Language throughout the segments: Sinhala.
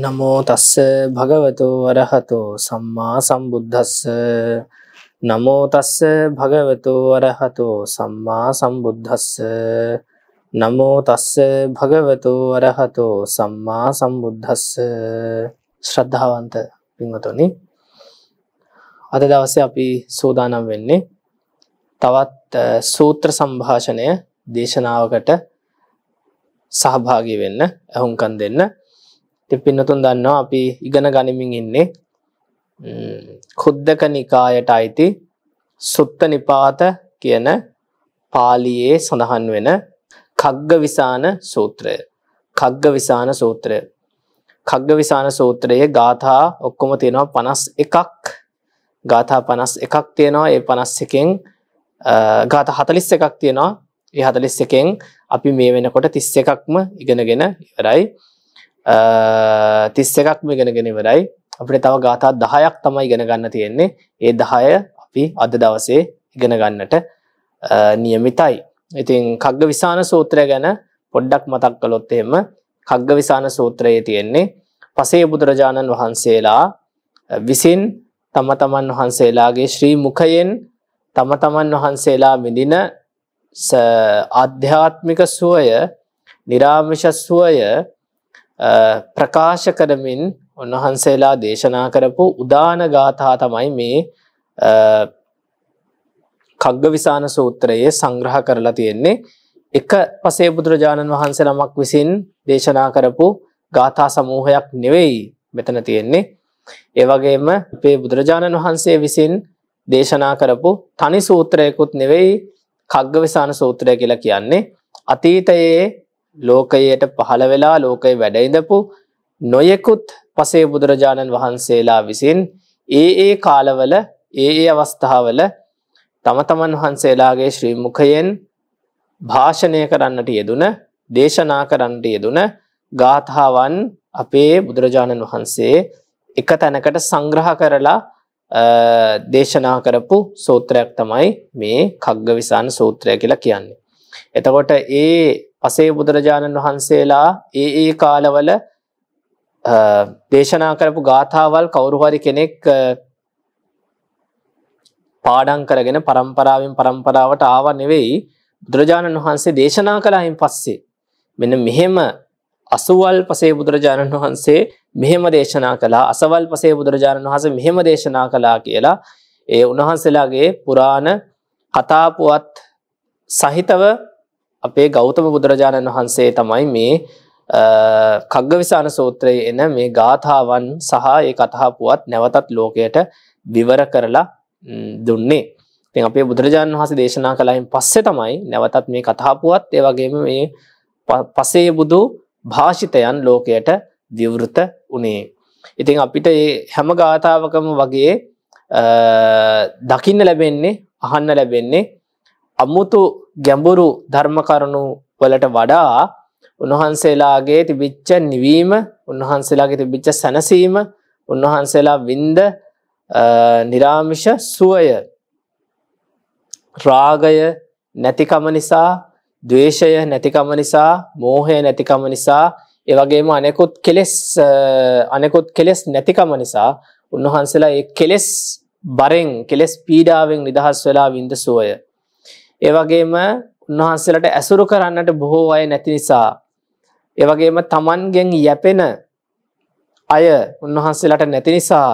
නමෝ තස්ස භගවතෝ වරහතෝ සම්මා සම්බුද්දස්ස නමෝ තස්ස භගවතෝ වරහතෝ සම්මා සම්බුද්දස්ස නමෝ තස්ස භගවතෝ වරහතෝ සම්මා සම්බුද්දස්ස ශ්‍රද්ධාවන්ත පින්වතුනි අද දවසේ අපි සෝදානම් වෙන්නේ තවත් සූත්‍ර සම්භාෂණය දේශනාවකට සහභාගී වෙන්න, අහුම්කම් දෙන්න. ති පින්නතුන් දන්නවා අපි ඉගෙන ගනිමින් ඉන්නේ කුද්දක නිකායට අයිති සුත්ත නිපාත කියන පාලියේ සඳහන් වෙන කග්ග විසාන සූත්‍රය කග්ග විසාන සූත්‍රය කග්ග විසාන සූත්‍රයේ ගාථා ඔක්කොම තියෙනවා පනස් එකක් ගාථා පනස් එකක් තියෙනවා ඒ පනස් එකෙන් ගාත හතලිස් එකක් තියෙනවා ඒ හතලිස් එකෙන් අපි මේ වෙනකොට තිස්ස එකක්ම ඉගෙනගෙන ඉවරයි තිස්ස එකක්ම ගෙනගෙනවරයි අපිට තව ගාතා දහයක් තමයි ගෙන ගන්න තියෙන්නේ ඒ දහය අපි අද දවසේ ඉගෙන ගන්නට නියමිතයි ඉතින් කග්ග විසාන සූත්‍රය ගැන පොඩ්ඩක් මතක් කළොත් එහෙම කග්ග විසාන සූත්‍රයේ තියෙන්නේ පසේ බුදුරජාණන් වහන්සේලා විසින් තම තමන් වහන්සේලාගේ ශ්‍රී මුඛයෙන් තම තමන් වහන්සේලා විඳින ආධ්‍යාත්මික සුවය, निराமிෂ සුවය ප්‍රකාශ කරමින් උන්වහන්සේලා දේශනා කරපු උදාන ගාථා තමයි මේ කග්ග විසාන සූත්‍රයේ සංග්‍රහ කරලා තියෙන්නේ එක පසේ බුදුරජාණන් වහන්සේ නමක් විසින් දේශනා කරපු ගාථා සමූහයක් නෙවෙයි මෙතන තියෙන්නේ ඒ වගේම අපේ බුදුරජාණන් වහන්සේ විසින් දේශනා කරපු තනි සූත්‍රයකුත් නෙවෙයි කග්ග විසාන සූත්‍රය කියලා කියන්නේ අතීතයේ ලෝකයට පහළ වෙලා ලෝකයේ වැඩයිඳපු නොයෙකුත් පසේ බුදුරජාණන් වහන්සේලා විසින් ඒ ඒ කාලවල ඒ ඒ අවස්ථාවල තම තමන් වහන්සේලාගේ ශ්‍රී මුඛයෙන් භාෂණය කරන්නට යෙදුන දේශනා කරන්නට යෙදුන ගාථාවන් අපේ බුදුරජාණන් වහන්සේ එක තැනකට සංග්‍රහ කරලා දේශනා කරපු සූත්‍රයක් තමයි මේ කග්ගවිසාන සූත්‍රය කියලා කියන්නේ. එතකොට ඒ පසේ බුදුරජාණන් වහන්සේලා ඒ ඒ කාලවල දේශනා කරපු ගාථාවල් කවුරුහරි කෙනෙක් පාඩම් කරගෙන පරම්පරාවෙන් පරම්පරාවට ආව නෙවෙයි බුදුරජාණන් වහන්සේ දේශනා කළයින් පස්සේ මෙන්න මෙහෙම අසුවල් පසේ බුදුරජාණන් වහන්සේ මෙහෙම දේශනා කළා අසවල් පසේ බුදුරජාණන් වහන්සේ මෙහෙම දේශනා කළා කියලා ඒ උන්වහන්සේලාගේ පුරාණ කතාපුවත් සහිතව අපේ ගෞතම බුදුරජාණන් වහන්සේ තමයි මේ කග්ගවිසාන සූත්‍රයේ එන මේ ගාථාවන් සහ ඒ කතා පුවත් නැවතත් ලෝකයට විවර කරලා දුන්නේ. ඉතින් අපේ බුදුරජාණන් වහන්සේ දේශනා කළයින් පස්සේ තමයි නැවතත් මේ කතා පුවත් ඒ වගේම මේ පසේ බුදු භාෂිතයන් ලෝකයට විවෘත උනේ. ඉතින් අපිට ඒ හැම ගාථාවකම වගේ දකින්න ලැබෙන්නේ අහන්න ලැබෙන්නේ අමුතු ගැඹුරු ධර්මකරුණු වලට වඩා උන්වහන්සේලාගේ තිබිච්ච නිවීම උන්වහන්සේලාගේ තිබිච්ච සැනසීම උන්වහන්සේලා වින්ද නිරාමිෂ සුවය රාගය නැතිකම නිසා දවේශය නැතිකම නිසා මෝහය නැතිකම නිසා ඒවගේම අනෙකුත් කෙලෙස් අනෙකුත් කෙලෙස් නැතිකම නිසා උන්වහන්සේලා ඒ කෙලෙස් බරෙන් කෙලෙස් පීඩාවෙන් නිදහස් වෙලා විින්ද සුවය ඒවගේම උන්වහන්සේලට ඇසුරු කරන්නට බොහෝ අය නැති නිසා ඒවගේම තමන්ගෙන් යැපෙන අය උන්වහන්සේලට නැති නිසා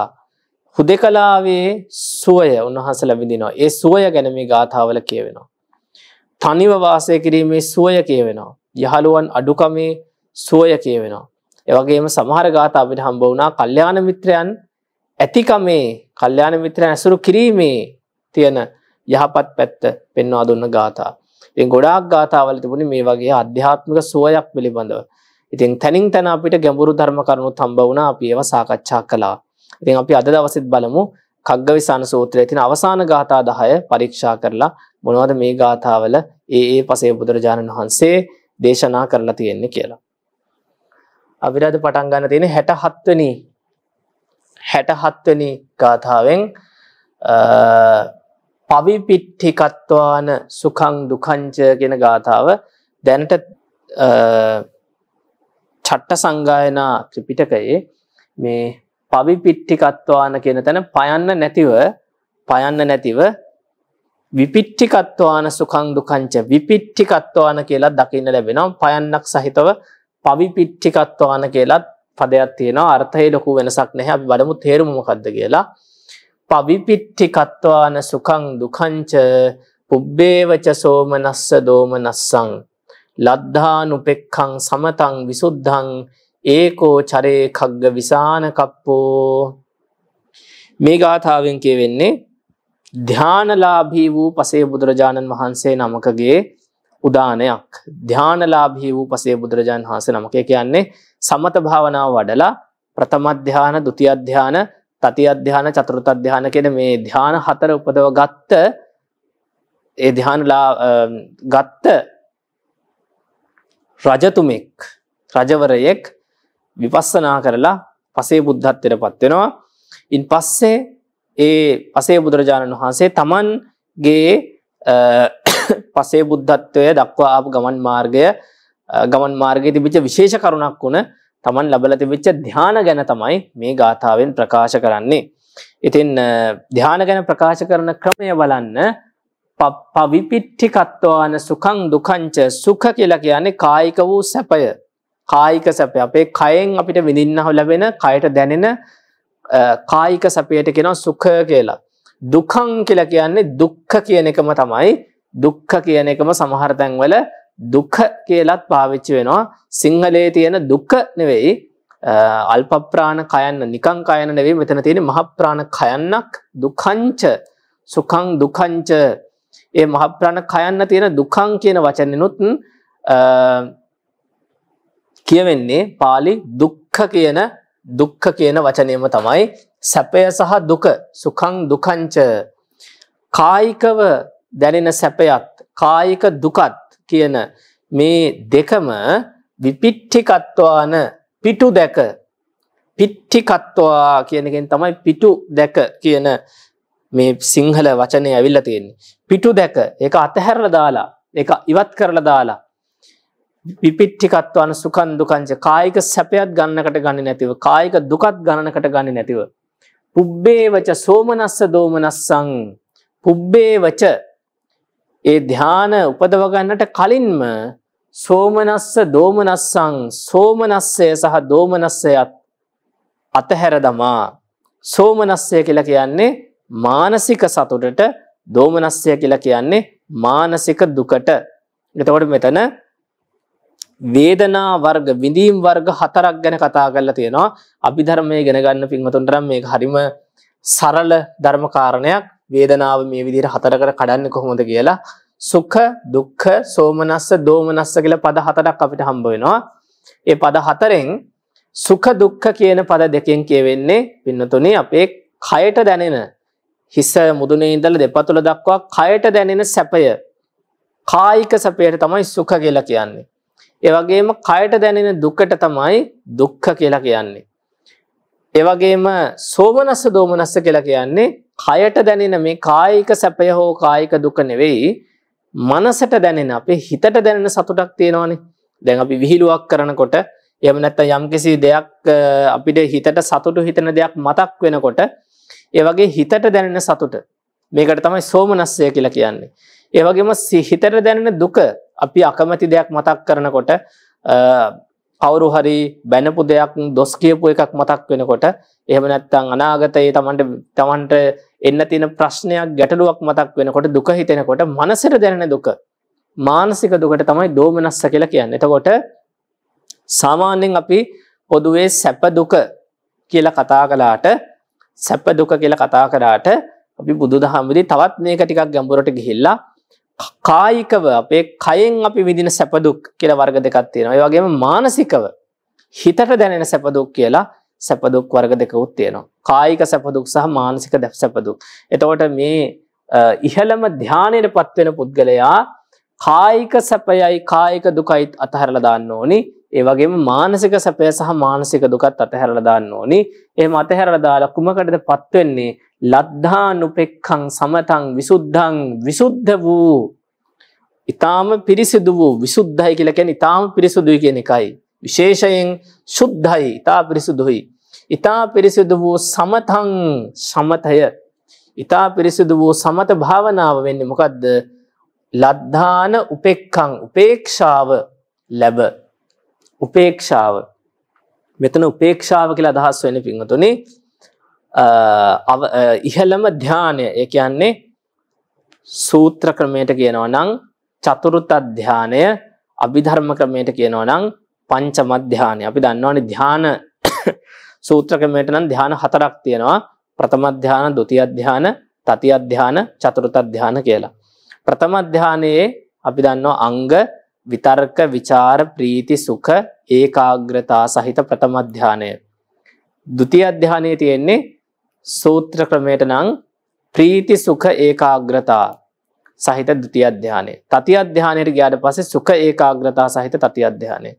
හුදෙකලාවේ සුවය උන්වහන්සේල විඳිනවා ඒ සුවය ගැන මේ ගාථාවල කියවෙනවා තනිව වාසය කිරීමේ සුවය කියවෙනවා යහළුවන් අඩුකමේ සුවය කියවෙනවා එවගේම සමහර ගාථා අපිට හම්බ වුණා කල්යාණ මිත්‍රයන් ඇතිකමේ කල්යාණ මිත්‍රයන් ඇසුරු කිරීමේ තියෙන යහපත් පැත්ත පෙන්වා දුන්න ගාථා. ඉතින් ගොඩාක් ගාථාවල තිබුණේ මේ වගේ අධ්‍යාත්මික සුවයක් පිළිබඳව. ඉතින් තනින් තැන අපිට ගැඹුරු ධර්ම කරුණුත් හම්බ වුණා අපි ඒව සාකච්ඡා කළා. ඉතින් අපි අද දවසෙත් බලමු කග්ගවිසාන සූත්‍රයේ තියෙන අවසාන ගාථා 10 පරීක්ෂා කරලා මොනවද මේ ගාථාවල ඒ ඒ පසේ බුදුරජාණන් වහන්සේ දේශනා කරලා තියෙන්නේ කියලා. අවිරාද පටන් ගන්න තියෙන 67 වෙනි 67 වෙනි ගාථාවෙන් අ පවිපිට්ඨිකත්වාන සුඛං දුකංච කියන ගාථාව දැනට චට්ට සංගායනා ත්‍රිපිටකයේ මේ පවිපිට්ඨිකත්වාන කියන තැන පයන්න නැතිව පයන්න නැතිව විපිට්ඨිකත්වාන සුඛං දුකංච විපිට්ඨිකත්වාන කියලා දකින්න ලැබෙනවා පයන්නක් සහිතව පවිපිට්ඨිකත්වාන කියලා පදයක් තියෙනවා අර්ථයේ ලොකු වෙනසක් නැහැ අපි බලමු තේරුම මොකද්ද කියලා පවිපිට්ටි කත්වාන සුකං දුකංච පුබ්බේවච සෝමනස්ස දෝමනස්සං ලද්ධානුපෙක්ඛං සමතං විසුද්ධං ඒකෝ චරේ කග්ග විසාන කප්පෝ මේ ගාථාවෙන් කියවෙන්නේ ධානලාභී වූ පසේ බුදුරජාණන් වහන්සේ නමකගේ උදානයක් ධානලාභී වූ පසේ බුදුරජාණන් වහන්සේ නමක කියන්නේ සමත භාවනාව වඩලා ප්‍රථම ධාන ဒုတိ ය ධාන තති අධ්‍යාන චතුරත අධ්‍යාන කෙන මේ ධ්‍යාන හතර උපදව ගත්ත ඒ ධ්‍යානලා ගත්ත රජතුමෙක් රජවරයෙක් විපස්සනා කරලා පසේ බුද්ධත්වයට පත්වෙනවා ඉන් පස්සේ ඒ පසේ බුදුරජාණන් වහන්සේ තමන්ගේ පසේ බුද්ධත්වය දක්වා ආපු ගමන් මාර්ගය ගමන් මාර්ගය තිබිච විශේෂ කරුණක් වුණ තමන් ලබල තිබිච්ච ධ්‍යාන ගැන තමයි මේ ගාථාවෙන් ප්‍රකාශ කරන්නේ. ඉතින් ධ්‍යාන ගැන ප්‍රකාශ කරන ක්‍රමය බලන්න පවිපිට්ටිකත්වාන සුකං දුකංච සුඛ කියලා කියන්නේ කායික වූ සැපය කායික සැපය අපේ කයෙන් අපිට විඳින්න ලැබෙන කයට දැනෙන කායික සැපයට කෙනවා සුඛ කියලා. දුකං කියලා කියන්නේ දුක්ඛ කියන එකම තමයි දුක්ඛ කියන එකම සමහර තැන්වල දුක්ඛ කියලත් පාවිච්චි වෙනවා සිංහලේ තියෙන දුක්ඛ නෙවෙයි අල්පප්‍රාණ කයන්න නිකං කයන නෙවෙයි මෙතන තියෙන මහප්‍රාණ කයන්නක් දුකංච සුඛං දුකංච ඒ මහප්‍රාණ කයන්න තියෙන දුකං කියන වචනෙනුත් කියවෙන්නේ pāli දුක්ඛ කියන දුක්ඛ කියන වචනයම තමයි සැපය සහ දුක සුඛං දුකංච කායිකව දැනෙන සැපයත් කායික දුකත් කියන මේ දෙකම විපිට්ටිකත්වාන පිටු දැක පිට්ටිකත්වා කියනකින් තමයි පිටු දැක කියන මේ සිංහල වචනය ඇවිල්ල තියෙන්නේ. පිටු දැක එක අතහැරල දාලා එක ඉවත් කරලා දාලා විපිට්ටිකත්වන සුකන් දුකංච කායික සැපයත් ගන්නකට ගන්න නැතිව කායික දුකත් ගණනකට ගන්න නැතිව. පුබ්බේ වච සෝමනස්ස දෝමනස්සං පුබ්බේ වච ඒ ධ්‍යාන උපදවගන්නට කලින්ම සෝමනස්ස දෝමනස්සං සෝමනස්සය සහ දෝමනස්සයත් අතහැර දමා සෝමනස්සය කියලා කියන්නේ මානසික සතුටට දෝමනස්සය කියලා කියන්නේ මානසික දුකට එතකොට මෙතන වේදනා වර්ග විඳීම් වර්ග හතරක් ගැන කතා කරලා තියෙනවා අභිධර්මය ගෙනගන්න පින්වතුන්ටරම් මේ හරිම සරල ධර්මකාරණයක් වේදනාව මේ විදිහට හතරකට කඩන්නේ කොහොමද කියලා සුඛ දුක්ඛ සෝමනස්ස දෝමනස්ස කියලා පද හතරක් අපිට හම්බ වෙනවා. ඒ පද හතරෙන් සුඛ දුක්ඛ කියන පද දෙකෙන් කියවෙන්නේ පින්නතුනේ අපේ කයට දැනෙන හිස මුදුනේ ඉඳලා දෙපතුල දක්වා කයට දැනෙන සැපය කායික සැපයට තමයි සුඛ කියලා කියන්නේ. ඒ වගේම කයට දැනෙන දුකට තමයි දුක්ඛ කියලා කියන්නේ. ඒ වගේම සෝමනස්ස දෝමනස්ස කියලා කියන්නේ කයට දැනෙන මේ කායික සැපය හෝ කායික දුක නෙවෙයි මනසට දැනෙන අපේ හිතට දැනෙන සතුටක් තියෙනවානේ දැන් අපි විහිළුවක් කරනකොට එම නැත්ත යම්කිසි දෙයක් අපිට හිතට සතුටු හිතන දෙයක් මතක් වෙනකොට ඒ වගේ හිතට දැනෙන සතුට මේකට තමයි සෝමනස්සය කියලා කියන්නේ. ඒ වගේම හිතට දැනෙන දුක අපි අකමැති දෙයක් මතක් කරනකොට කවුරු හරි බැනපු දෙයක් දොස් කියපු එකක් මතක් වෙනකොට එහෙම නැත්නම් අනාගතයේ Tamanට Tamanට එන්න තියෙන ප්‍රශ්නයක් ගැටලුවක් මතක් වෙනකොට දුක හිතෙනකොට මනසට දැනෙන දුක මානසික දුකට තමයි දෝමනස්ස කියලා කියන්නේ. එතකොට සාමාන්‍යයෙන් අපි පොදුවේ සැප දුක කියලා කතා කළාට සැප දුක කියලා කතා කරාට අපි බුදුදහමේදී තවත් මේක ටිකක් ගැඹුරට ගිහිල්ලා කායිකව අපේ කයෙන් අපි විදින සැපදුක් කියල වර්ග දෙකක් තියෙනවා. ඒ වගේම මානසිකව හිතට දැනෙන සැපදුක් කියලා සැපදුක් වර්ග දෙක උත්තියනවා. කායික සැපදුක් සහ මානසික දැප් සැපදුක්. එතවට මේ ඉහළම ධ්‍යානයට පත්වෙන පුද්ගලයා කායික සැපයයි කායික දුකයිත් අතහැරලදාන්න ඕනි ඒවගේම මානසික සැපය සහ මානසික දුකත් අතහැරලදාන්න ඕනි ඒ මතහැරලදාලා කුමකටද පත්වෙන්නේ ලද්ධානුපෙක්ඛං සමතං විසුද්ධං විසුද්ධ වූ ඊ타ම පිරිසිදු වූ විසුද්ධයි කියලා කියන්නේ ඊ타ම පිරිසිදුයි කියන එකයි විශේෂයෙන් සුද්ධයි ඊතා පිරිසිදුයි ඊතා පිරිසිදු වූ සමතං සමතය ඊතා පිරිසිදු වූ සමත භාවනාව වෙන්නේ මොකද්ද ලද්ධාන උපෙක්ඛං උපේක්ෂාව ලැබ උපේක්ෂාව මෙතන උපේක්ෂාව කියලා අදහස් වෙන්නේ පින්වතුනි ඉහළම ධ්‍යානය ඒ කියන්නේ සූත්‍ර ක්‍රමයට කියනවා නම් චතුරුත් අධ්‍යානය අභිධර්ම ක්‍රමයට කියනවා නම් පංචමධ්‍යානය අපි දන්නවානි ධ්‍යාන සූත්‍රකමයට නම් ධ්‍යාන හතරක් තියෙනවා ප්‍රථමධ්‍යාන දුතියධ්‍යාන තති අධ්‍යාන චතුරුත අධ්‍යාන කියලා. ප්‍රථමධ්‍යානයේ අපි දන්නවා අංග විතර්ක විචාර ප්‍රීති සුඛ ඒකාග්‍රතා සහිත ප්‍රථමධ්‍යානය. දුති අධ්‍යානයේ තියෙන්නේ සූත්‍ර ක්‍රමයට නං ප්‍රීති සුඛ ඒකාග්‍රතා සහිත දුති අධ්‍යානය තති අධ්‍යානයට ගයාට පස්සේ සුඛ ඒකාග්‍රතා සහිත තති අධ්‍යානය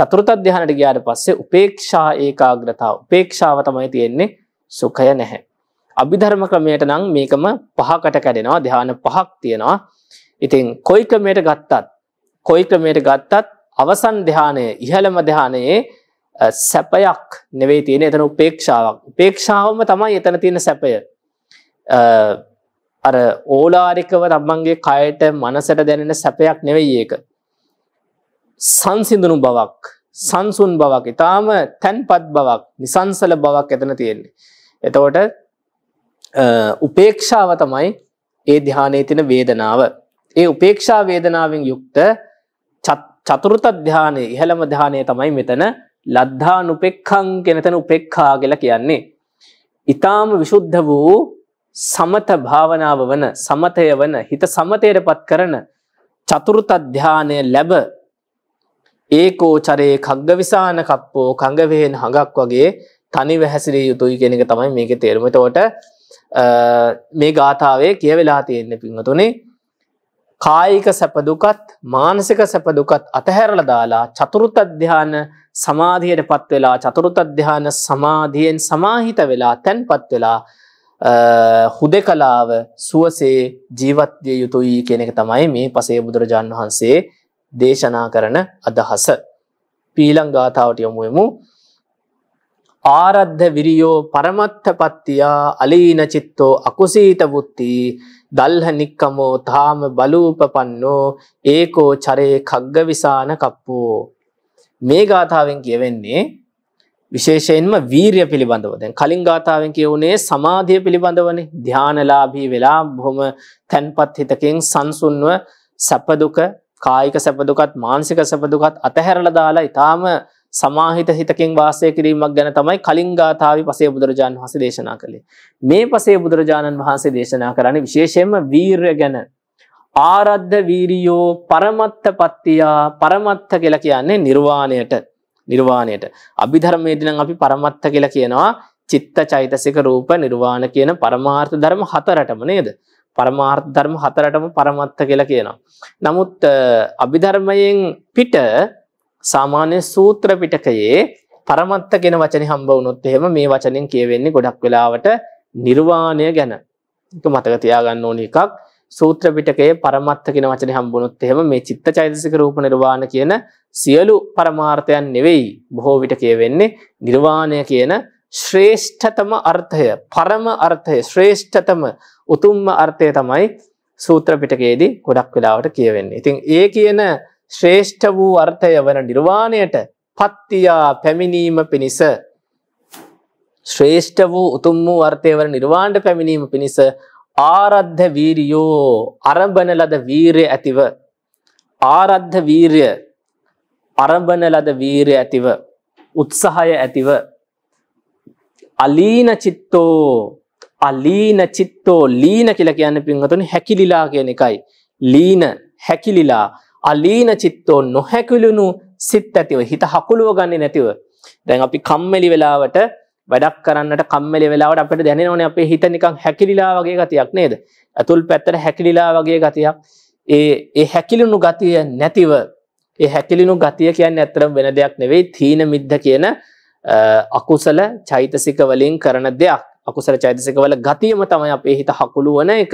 චතුරත අධ්‍යානයට ගයාට පස්සේ උපේක්ෂා ඒකාග්‍රතාව උපේක්ෂාව තමයි තියෙන්නේ සුඛය නැහැ. අභිධර්ම ක්‍රමයට නම් මේකම පහකට කැඩෙනවා ධ්‍යාන පහක් තියෙනවා ඉතින් කොයි ක්‍රමයට ගත්තත් කොයි ක්‍රමයට ගත්තත් අවසන් ධ්‍යානය ඉහළම ධ්‍යානයේ සැපයක් නෙවෙයි තියෙන එතන උපේක්ෂාවක් උපේක්ෂාවම තමයි එතන තියෙන සැපය අර ඕලාරිකව රබ්බන්ගේ කයට මනසට දැනෙන සැපයක් නෙවෙයි ඒක සංසිඳුණු බවක් සංසුන් බවක් ඉතාම තැන්පත් බවක් නිසංසල බවක් එතන තියෙන්නේ එතවට උපේක්ෂාව තමයි ඒ ධ්‍යානය තින වේදනාව ඒ උපේක්ෂා වේදනාවෙන් යුක්ත චතුෘත ධ්‍යානය ඉහළම ධ්‍යානය තමයි මෙතන ලද්ධා නුපෙක්කං කෙනතන උපෙක්කා කියලා කියන්නේ. ඉතාම විශුද්ධ වූ සමත භාවනාව වන සමතය වන හිත සමතයට පත් කරන චතුෘත අධ්‍යානය ලැබ ඒකෝ චරයේ කග්ග විසාන කප්පෝ කඟවයෙන් හඟක් වගේ තනි වැහැසිරිය යුතුයි කෙනෙක තමයි මේක තේරමතවට මේ ගාථාවේ කියවෙලා තියෙන්න පින්වතුනේ කායික සැපදුකත් මානසික සැපදුකත් අතහැරල දාලා චතුරුත් අධ්‍යාන සමාධියට පත්වෙලා චතුරුත් අධ්‍යාන සමාධියෙන් සමාහිත වෙලා තැන්පත් වෙලා හුද කලාව සුවසේ ජීවත්වය යුතුයි කෙනෙක තමයි මේ පසේ බුදුරජාණන් වහන්සේ දේශනා කරන අදහස. පීළං ගාථාවට යොමුයමු ආරද්ධ විරියෝ පරමත්ත පත්තියා අලීන චිත්තෝ අකුසීත බුත්තිී දල්හ නික්කමෝ තාම බලූපපන්නෝ ඒකෝ චරේ කග්ග විසාන කප්පෝ. මේ ගාථාවෙන් කියවෙන්නේ විශේෂයෙන්ම වීරිය පිළිබඳව දැන් කලින් ගාථාවෙන් කියවුනේ සමාධිය පිළිබඳවනේ ධානලාභී වෙලා බොහොම තැන්පත් හිතකින් සංසුන්ව සැප දුක කායික සැප දුකත් මානසික සැප දුකත් අතහැරලා දාලා ඊටාම සමාහිත හිතකින් වාසය කිරීමක් ගැන තමයි කලින් ගාථාව පසේ බුදුරජාණන් වහස දේශනා කළේ. මේ පසේ බුදුරජාණන් වහන්සේ දේශනා කරන විශේෂයෙන්ම වීර්ය ගැන. ආරද්ධ වීරියෝ පරමත්ත පත්තියා පරමත්ත කියලා කියන්නේ නිර්වාණයට නිර්වාණයට. අභිධර්මයේදී නම් අපි පරමත්ත කියලා කියනවා චිත්ත චෛතසික රූප නිර්වාණ කියන පරමාර්ථ ධර්ම හතරටම නේද? පරමාර්ථ ධර්ම හතරටම පරමත්ත කියලා කියනවා. නමුත් අභිධර්මයෙන් පිට සාමාන්‍ය සූත්‍ර පිටකයේ පරමත්ත කියන වචනේ හම්බ වුණොත් එහෙම මේ වචනෙන් කියවෙන්නේ ගොඩක් වෙලාවට නිර්වාණය ගැන. ඒක මතක තියාගන්න ඕන එකක්. සූත්‍ර පිටකයේ පරමත්ත කියන වචනේ හම්බ වුණොත් එහෙම මේ චිත්තචෛතසික රූප නිර්වාණ කියන සියලු පරමාර්ථයන් නෙවෙයි බොහෝ විට කියවෙන්නේ නිර්වාණය කියන ශ්‍රේෂ්ඨතම අර්ථය, පරම අර්ථය, ශ්‍රේෂ්ඨතම උතුම්ම අර්ථය තමයි සූත්‍ර පිටකයේදී ගොඩක් වෙලාවට කියවෙන්නේ. ඉතින් ඒ කියන ශ්‍රේෂ්ඨ වූ අර්ථය වන නිර්වාණයට පත්තියා පැමිණීම පිණිස ශ්‍රේෂ්ඨ වූ උතුම් වූ අර්ථය වන නිර්වාණයට පැමිණීම පිණිස ආරද්ධ වීරියෝ අරඹන ලද වීරය ඇතිව ආරද්ධ වීරය අරඹන ලද වීරය ඇතිව උත්සාහය ඇතිව අලීන චිත්තෝ අලීන චිත්තෝ ලීන කියලා කියන්නේ පින්වතුනි හැකිලිලා කියන එකයි ලීන හැකිලිලා අලීන චිත්තෝ නොහැකිලුණු සිත් ඇතිව හිත හකුළුව ගන්නේ නැතිව දැන් අපි කම්මැලි වෙලාවට වැඩක් කරන්නට කම්මලි වෙලාවට අපට දැනවන අපේ හිත නිකං හැකිලිලා වගේ ගතියක් නේද ඇතුල් පැත්තට හැකිලිලා වගේ ගතියක් ඒ ඒ හැකිලුණු ගතිය නැතිව ඒ හැකිලිනු ගතිය කියන්න ඇතරම් වෙන දෙයක් නෙවෙයි තීන මිද්ධ කියන අකුසල චෛතසික වලින් කරන දෙයක් අකුසල චෛතසික වල ගතියම තමයි අපේ හිත හකුළුවන එක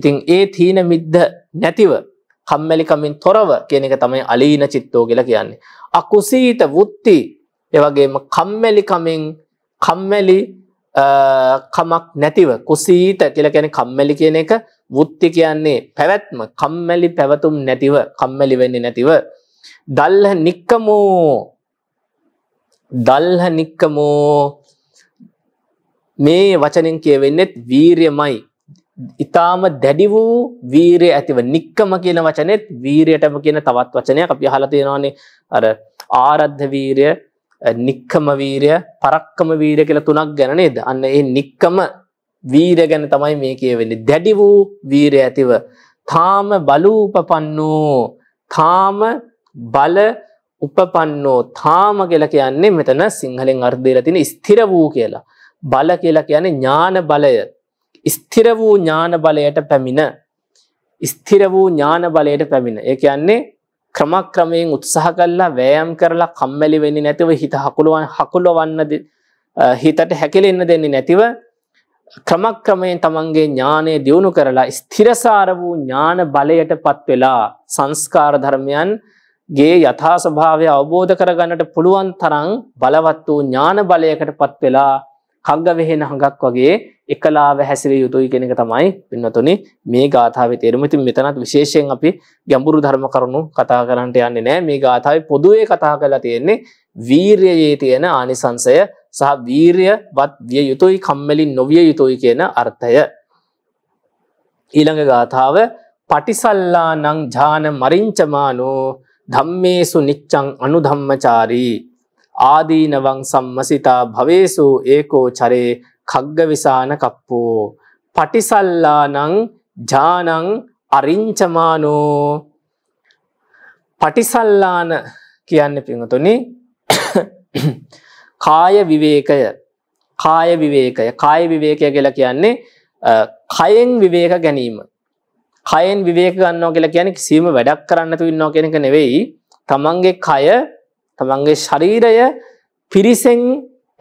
ඉතින් ඒ තීන මිද්ධ නැතිව කම්මැලිකමින් තොරව කියන එක තමයි අලීන චිත්තෝ කියලා කියන්නේ. අකුසීත වුත්ති ඒ වගේම කම්මැලිකමින් කම්මැලි කමක් නැතිව කුසීත කියලා කියන්නේ කම්මැලි කියන එක වුත්ති කියන්නේ පැවැත්ම කම්මැලි පැවතුම් නැතිව කම්මැලි වෙන්නේ නැතිව දල්හ නික්කමෝ දල්හ නික්කමෝ මේ වචනෙන් කියවෙන්නේ වීරියමයි ඉතාම දැඩි වූ වීරය ඇතිව නික්කම කියන වචනෙත් වීරයටම කියන තවත් වචනයක් අපි අහලා තියෙනවානේ අර ආරද්ධ වීරය නික්කම වීරය පරක්කම වීරය කියලා තුනක් ගැන නේද අන්න ඒ නික්කම වීරය ගැන තමයි මේ කියවෙන්නේ දැඩි වූ වීරය ඇතිව තාම බලූපපන්නෝ තාම බල උපපන්නෝ තාම කියලා කියන්නේ මෙතන සිංහලෙන් අර්ථය දීලා තියෙන ස්ථිර වූ කියලා බල කියලා කියන්නේ ඥාන බලය ස්ථිර වූ ඥාන බලයට පැමිණ ස්ථිර වූ ඥාන බලයට පැමිණ ඒ කියන්නේ ක්‍රමක්‍රමයෙන් උත්සාහ කළා වෑයම් කරලා කම්මැලි වෙන්නේ නැතිව හිත හකුලවන් හකුලවන්න හිතට හැකිලෙන්න දෙන්නේ නැතිව ක්‍රමක්‍රමයෙන් තමන්ගේ ඥානය දියුණු කරලා ස්ථිරසාර වූ ඥාන බලයට පත් වෙලා සංස්කාර ධර්මයන් ගේ යථා ස්වභාවය අවබෝධ කරගන්නට පුළුවන් තරම් බලවත් වූ ඥාන බලයකට පත් වෙලා කග්ග වෙහෙන හඟක් වගේ එකලාව හැසිර යුතුයි කෙනෙක තමයි පින්නතුනි මේ ගාථාව තේරුමති මෙතනත් විශේෂයෙන් අපි ගැඹුරු ධර්ම කරුණු කතා කරන්නට යන්නේ නෑ මේ ගාථාව පොදුවේ කතා කරලා තියෙන්නේ වීර්යයේ තියෙන ආනිසංසය සහ වීර්යවත් විය යුතුයි කම්මැලි නොවිය යුතුයි කියන අර්ථය ඊළඟ ගාථාව පටිසල්ලා නං ජාන මරිංචමානෝ ධම්මේසු නිච්චං අනුධම්මචාරී ආදීනවං සම්මසිතා භවේසු ඒකෝ චරේ කග්ගවිසාන කප්පෝ පටිසල්ලානං ජානං අරිංචමානෝ පටිසල්ලාන කියන්න පිඟතුනි කාය විවේකය කාය විවේකය කාය විවේකය කියලා කියන්නේ කයෙන් විවේක ගැනීම කයෙන් විවේක ගන්නවා කියලා කියන කිසිීම වැඩක් කරන්නතු ඉන්නවා කෙනෙක නෙවෙයි තමන්ගේ කය තමන්ගේ ශරීරය පිරිසෙන්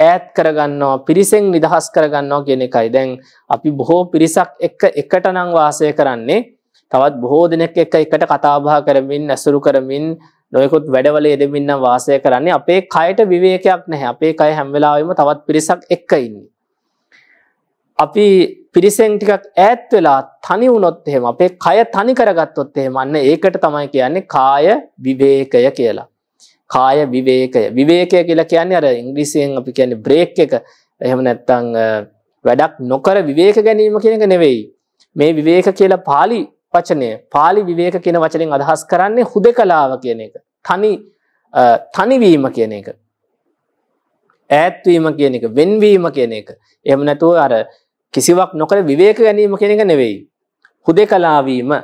ඈත් කරගන්නවා පිරිසෙන් නිදහස් කරගන්නවා කියන එකයි දැන් අපි බොහෝ පිරිසක් එක්ක එකට නං වාසය කරන්නේ තවත් බොහෝ දෙනෙක් එක්ක එකට කතාබා කරමින් ඇසුරු කරමින් නොයකුත් වැඩවල එදමින්න වාසය කරන්නේ අපේ කයට විවේකයක් නැහැ අපේ කය හැම්වෙලාවීම තවත් පිරිසක් එක්ක ඉන්නේ. අපි පිරිසෙන් ටිකක් ඈත් වෙලා තනි වුණොත් එහෙම අපේ කය තනි කරගත්තොත් එහෙම අන්න ඒකට තමයි කියන්නේ කාය විවේකය කියලා. කාය විවේකය විවේකය කියලා කියන්නේ අර ඉංග්‍රීසියෙන් අපි කියන්නේ බ්‍රේක් එක එහෙම නැත්නම් වැඩක් නොකර විවේක ගැනීම කියන එක නෙවෙයි මේ විවේක කියලා pāli වචනය pāli විවේක කියන වචනෙන් අදහස් කරන්නේ හුදකලාව කියන එක තනි තනිවීම කියන එක ඈත්වීම කියන එක වෙන්වීම කියන එක එහෙම නැතුව අර කිසිවක් නොකර විවේක ගැනීම කියන එක නෙවෙයි හුදකලාවීම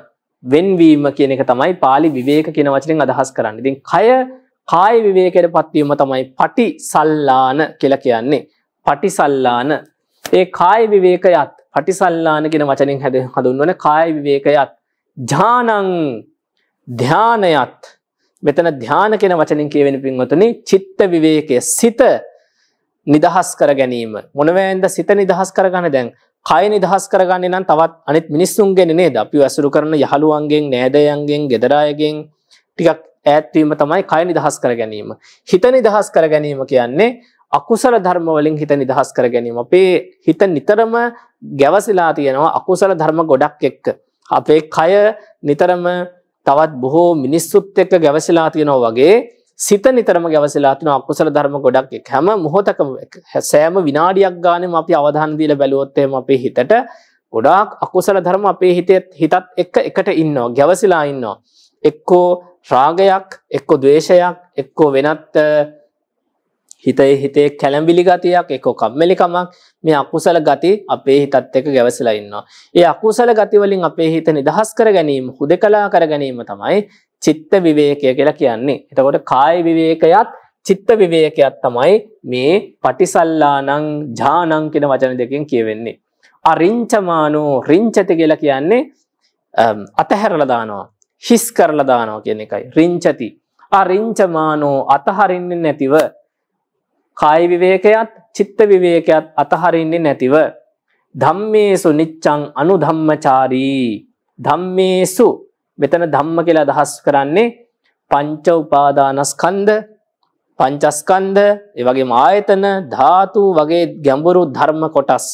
වෙන්වීම කියන එක තමයි pāli විවේක කියන වචනෙන් අදහස් කරන්නේ ඉතින් කය කාය විවේකයට පත්වීම තමයි පටි සල්ලාන කියලා කියන්නේ. පටි සල්ලාන ඒ කාය විවේකයත් පටි සල්ලාන කියෙන වචනින් හැද හඳුන්වන කාය විවේකයත් ජානං ධ්‍යානයත් මෙතන ධ්‍යාන කෙන වචනින් කියවෙන පින්වතුනි චිත්ත විවේකය සිත නිදහස් කර ගැනීම මොනවෑන්ද සිත නිදහස් කරගන්න දැන් කය නිදහස් කරගන්න නම් තවත් අනිත් මිනිස්සුන්ගෙන නේද අපි ඇසුරු කරන යහළුවන්ගෙන් නෑදයන්ගෙන් ගෙදරායගෙන් ටිකක් ඈත්වීම තමයි කය නිදහස් කර ගැනීම. හිත නිදහස් කර ගැනීම කියන්නේ අකුසල ධර්ම වලින් හිත නිදහස් කර ගැනීම. අපේ හිත නිතරම ගැවසිලා තියෙනවා අකුසල ධර්ම ගොඩක් එක්ක. අපේ කය නිතරම තවත් බොහෝ මිනිස්සුත් එක්ක ගැවසිලා තියෙනවා වගේ සිත නිතරම ගැවසලා තින අකුසල ධර්ම ගොඩක් එක් හැම මොහොතකම සෑම විනාඩියක් ගානම අපි අවධාන දීලා බැලුවොත් එම අපේ හිතට ගොඩාක් අකුසල ධර්ම අපේ හිතේ හිතත් එක්ක එකට ඉන්නවා ගැවසලා ඉන්නවා එක්කෝ ශ්‍රාගයක් එක්කො දවේශයක් එක්කෝ වෙනත් හිතයි හිතේ කැළම්බිලි ගතියක් එකෝ කම්මලිකමක් මේ අකුසල ගති අපේ හිතත් එක ගැවසලා ඉන්නවා. ඒ අකුසල ගතිවලින් අපේ හිත නිදහස් කර ගැනීම හුදකලා කර ගැනීම තමයි චිත්ත විවේකය කියලා කියන්නේ. එතකොට කාය විවේකයත් චිත්ත විවේකයක් තමයි මේ පටිසල්ලානං ජානං කියන වචන දෙකෙන් කියවෙන්නේ. අරිංචමානෝ රිංචති කියලා කියන්නේ අතහැරලා දානවා. හිස් කරලා දානවා කියන එකයි රිංචති අරිංචමානෝ අතහරින්නේ නැතිව කායි විවේකයත් චිත්ත විවේකයත් අතහරින්නේ නැතිව ධම්මේසු නිච්චං අනුධම්මචාරී ධම්මේසු මෙතන ධම්ම කියලා අදහස් කරන්නේ පංච උපාදානස්කන්ධ පංචස්කන්ධ ඒ වගේම ආයතන ධාතු වගේ ගැඹුරු ධර්ම කොටස්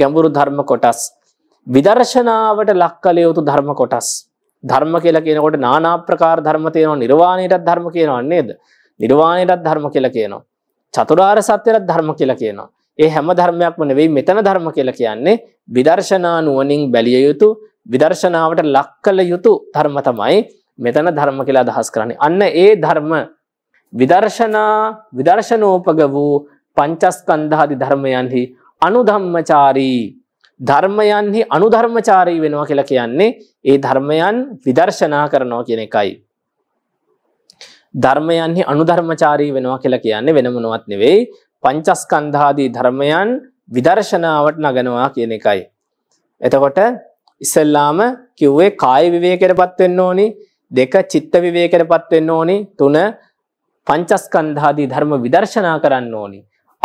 ගැඹුරු ධර්ම කොටස් විදර්ශනාවට ලක් කළ යුතු ධර්ම කොටස් ධර්ම කියලා කියනකොට নানা ආකාර ධර්ම තියෙනවා නිර්වාණයටත් ධර්ම කියනවා නේද? නිර්වාණයටත් ධර්ම කියලා කියනවා. චතුරාර්ය සත්‍යයටත් ධර්ම කියලා කියනවා. ඒ හැම ධර්මයක්ම නෙවෙයි මෙතන ධර්ම කියලා කියන්නේ විදර්ශනා නුවණින් බැලිය යුතු විදර්ශනාවට ලක් කළ යුතු ධර්ම තමයි මෙතන ධර්ම කියලා අදහස් කරන්නේ. අන්න ඒ ධර්ම විදර්ශනා විදර්ශනෝපග වූ පංචස්කන්ධාදි ධර්මයන්හි අනුධම්මචාරී ධර්මයන්හි අනුධර්මචාරී වෙනවා කියලා කියන්නේ ඒ ධර්මයන් විදර්ශනා කරනවා කියන එකයි. ධර්මයන්හි අනුධර්මචාරී වෙනවා කියලා කියන්නේ වෙන මොනවත් නෙවෙයි පංචස්කන්ධාදී ධර්මයන් විදර්ශනාවට නගනවා කියන එකයි. එතකොට ඉස්සල්ලාම කිව්වේ කාය විවේකයටපත් වෙන්න ඕනි දෙක චිත්ත විවේකයටපත් වෙන්න ඕනි තුන පංචස්කන්ධාදී ධර්ම විදර්ශනා කරන්න ඕනි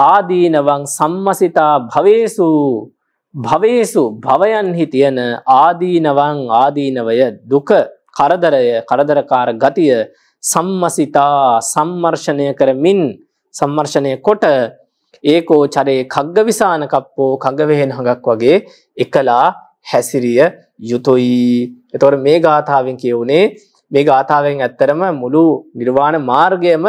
ආදීනවං සම්මසිතා භවේසු භවේසු භවයන්හි තියෙන ආදීනවන් ආදීනවය දුක කරදරය කරදරකාර ගතිය සම්මසිතා සම්මර්ෂණය කරමින් සම්මර්ෂණය කොට ඒකෝ චරේ කග්ග විසාන කප්පෝ කගවහෙන හඟක් වගේ එකලා හැසිරිය යුතුයි. එතවට මේ ගාථාවෙන් කියවුනේ මේ ගාථාවෙන් ඇත්තරම මුළු නිර්වාණ මාර්ගයම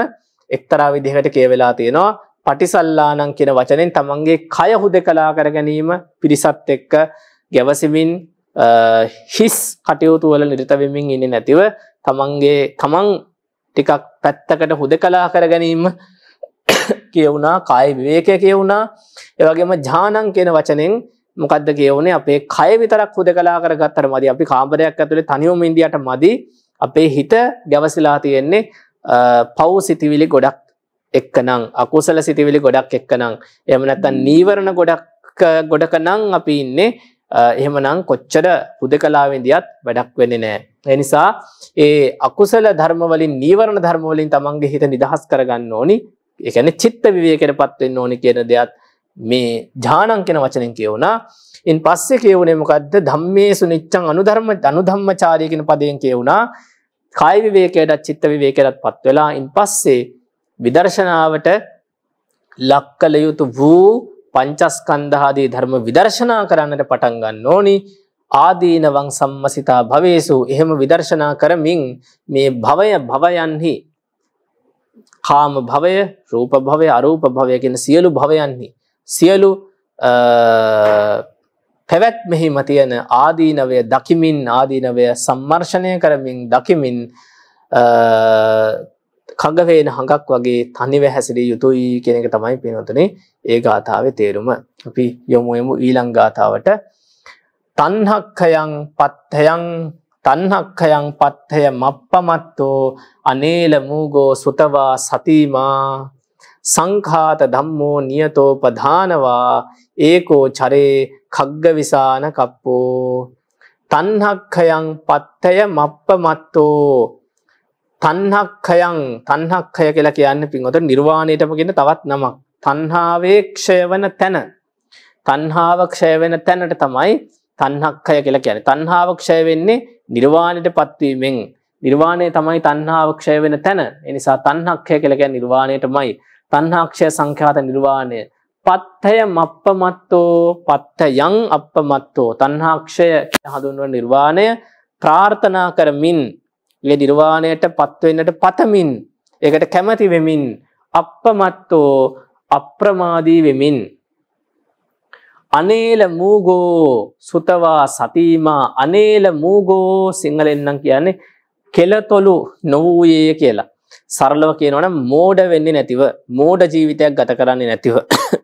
එක්තරා විදිහට කියවෙලා තියෙනවා පටිසල්ලානං කියෙන වචනෙන් තමන්ගේ කය හුද කලා කර ගැනීම පිරිසත් එක්ක ගැවසිමින් හිස් කටයුතු වල නිරතවෙමින් ඉන්න නැතිව තමන්ගේ තමන් ටිකක් පැත්තකට හුද කලා කර ගැනීම කියවුනා කාය විවේක කියවුනා ඒවගේම ජානන් කියෙන වචනෙන් මොකක්ද කියවනේ අපේ කය විතරක් හුද කලා කර ගත්තර මදි අපි කාම්පරයක් ඇතුළේ තනිවම ඉදිට මදි අපේ හිත ගැවසිලා තියෙන්නේ පව් සිතිවිලි ගොඩක් එක්කනම් අකුසල සිතිවිලි ගොඩක් එක්කනම් එමනත්තන් නීවරණ ගොඩක් ගොඩක නං අපි ඉන්නේ එහෙමනම් කොච්චර පුද කලාවෙන්දියත් වැඩක් වෙන්නේ නෑ. එනිසා ඒ අකුසල ධර්මවලින් නීවරණ ධර්මවලින් තමන්ගේ හිත නිදහස් කරගන්න ඕනි එකන චිත්ත විවයකෙන පත්වෙන්න ඕනි කියන දෙයක් මේ ජානං කෙන වචනෙන් කියවුණා ඉන් පස්සෙ කියවුණේ මොකක්ද ධම්මේ සුනිච්චං අනුධර්ම අනුධම්මචාරීගෙන පදයෙන් කියවුණා කායි විවේකයටත් චිත්ත විවේකයටත් පත්වෙලා ඉන් පස්සේ විදර්ශනාවට ලක්කල යුතු වූ පංචස්කන්ධාදී ධර්ම විදර්ශනා කරන්නට පටන් ගන්න ඕනි ආදීනවං සම්මසිතා භවේසු එහෙම විදර්ශනා කරමින් මේ භවය භවයන්හි කාම භවය රූප භවය අරූප භවය කියන සියලු භවයන්හි සියලු පැවැත්මෙහිම තියෙන ආදීනවය දකිමින් ආදීනවය සම්මර්ෂණය කරමින් දකිමින් කඟවේන හඟක් වගේ තනිව හැසිරිය යුතුයි කෙනෙක තමයි පිනොතනේ ඒ ගාථාව තේරුම අපි යොමුයමු ඊළං ගාථාවට තන්හක්කයන් පත්හයන් තන්හක්කයන් පත්හය මප්පමත්තෝ අනේල මූගෝ සුතවා සතිමා සංඛාත ධම්මෝ නියතෝ ප්‍රධානවා ඒකෝ චරේ කග්ගවිසාන කප්පෝ තන්හක්කයන් පත්හය මප්පමත්තෝ තන්හක්කයන් තන්හක්කය කියලා කියන්න පින්වොත නිර්වාණයටම ගෙන තවත් නමක් තන්හාවේක්ෂය වන තැන තන්හාවක්ෂය වෙන තැනට තමයි තන්හක්කය කියලා කියන තන්හාවක්ෂය වෙන්නේ නිර්වාණයට පත්වීමෙන් නිර්වාණය තමයි තන්හාවක්ෂය වෙන තැන එනිසා තන්හක්කය කළක නිර්වාණයටමයි තන්හාක්ෂය සංඛ්‍යාත නිර්වාණය පත්හය මප්ප මත්තෝ පත්ත යං අප මත්තෝ තන්හාක්ෂය හඳුන්ව නිර්වාණය ප්‍රාර්ථනා කරමින් ඒ නිර්වාණයට පත්වන්නට පතමින් එකට කැමති වෙමින් අපමත්තෝ අප්‍රමාදී වෙමින් අනේල මූගෝ සුතවා සතීමා අනේල මූගෝ සිංහලෙන්නම් කියන්නේ කෙලතොලු නොවූයේ කියලා සරලව කියනවනම් මෝඩ වෙන්නේ නැතිව මෝඩ ජීවිතයක් ගත කරන්නේ නැතිව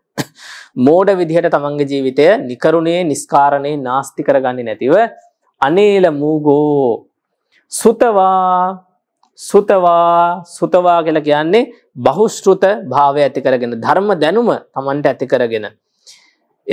මෝඩ විදිහට තමන්ගේ ජීවිතය නිකරුණේ නිස්කාරණේ නාස්ති කරගන්නේ නැතිව අනේල මූගෝ සුතවා සුතවා සුතවා කියල කියන්නේ බහුෂෘත භාවය ඇති කරගෙන ධර්ම දැනුම තමන්ට ඇති කරගෙන.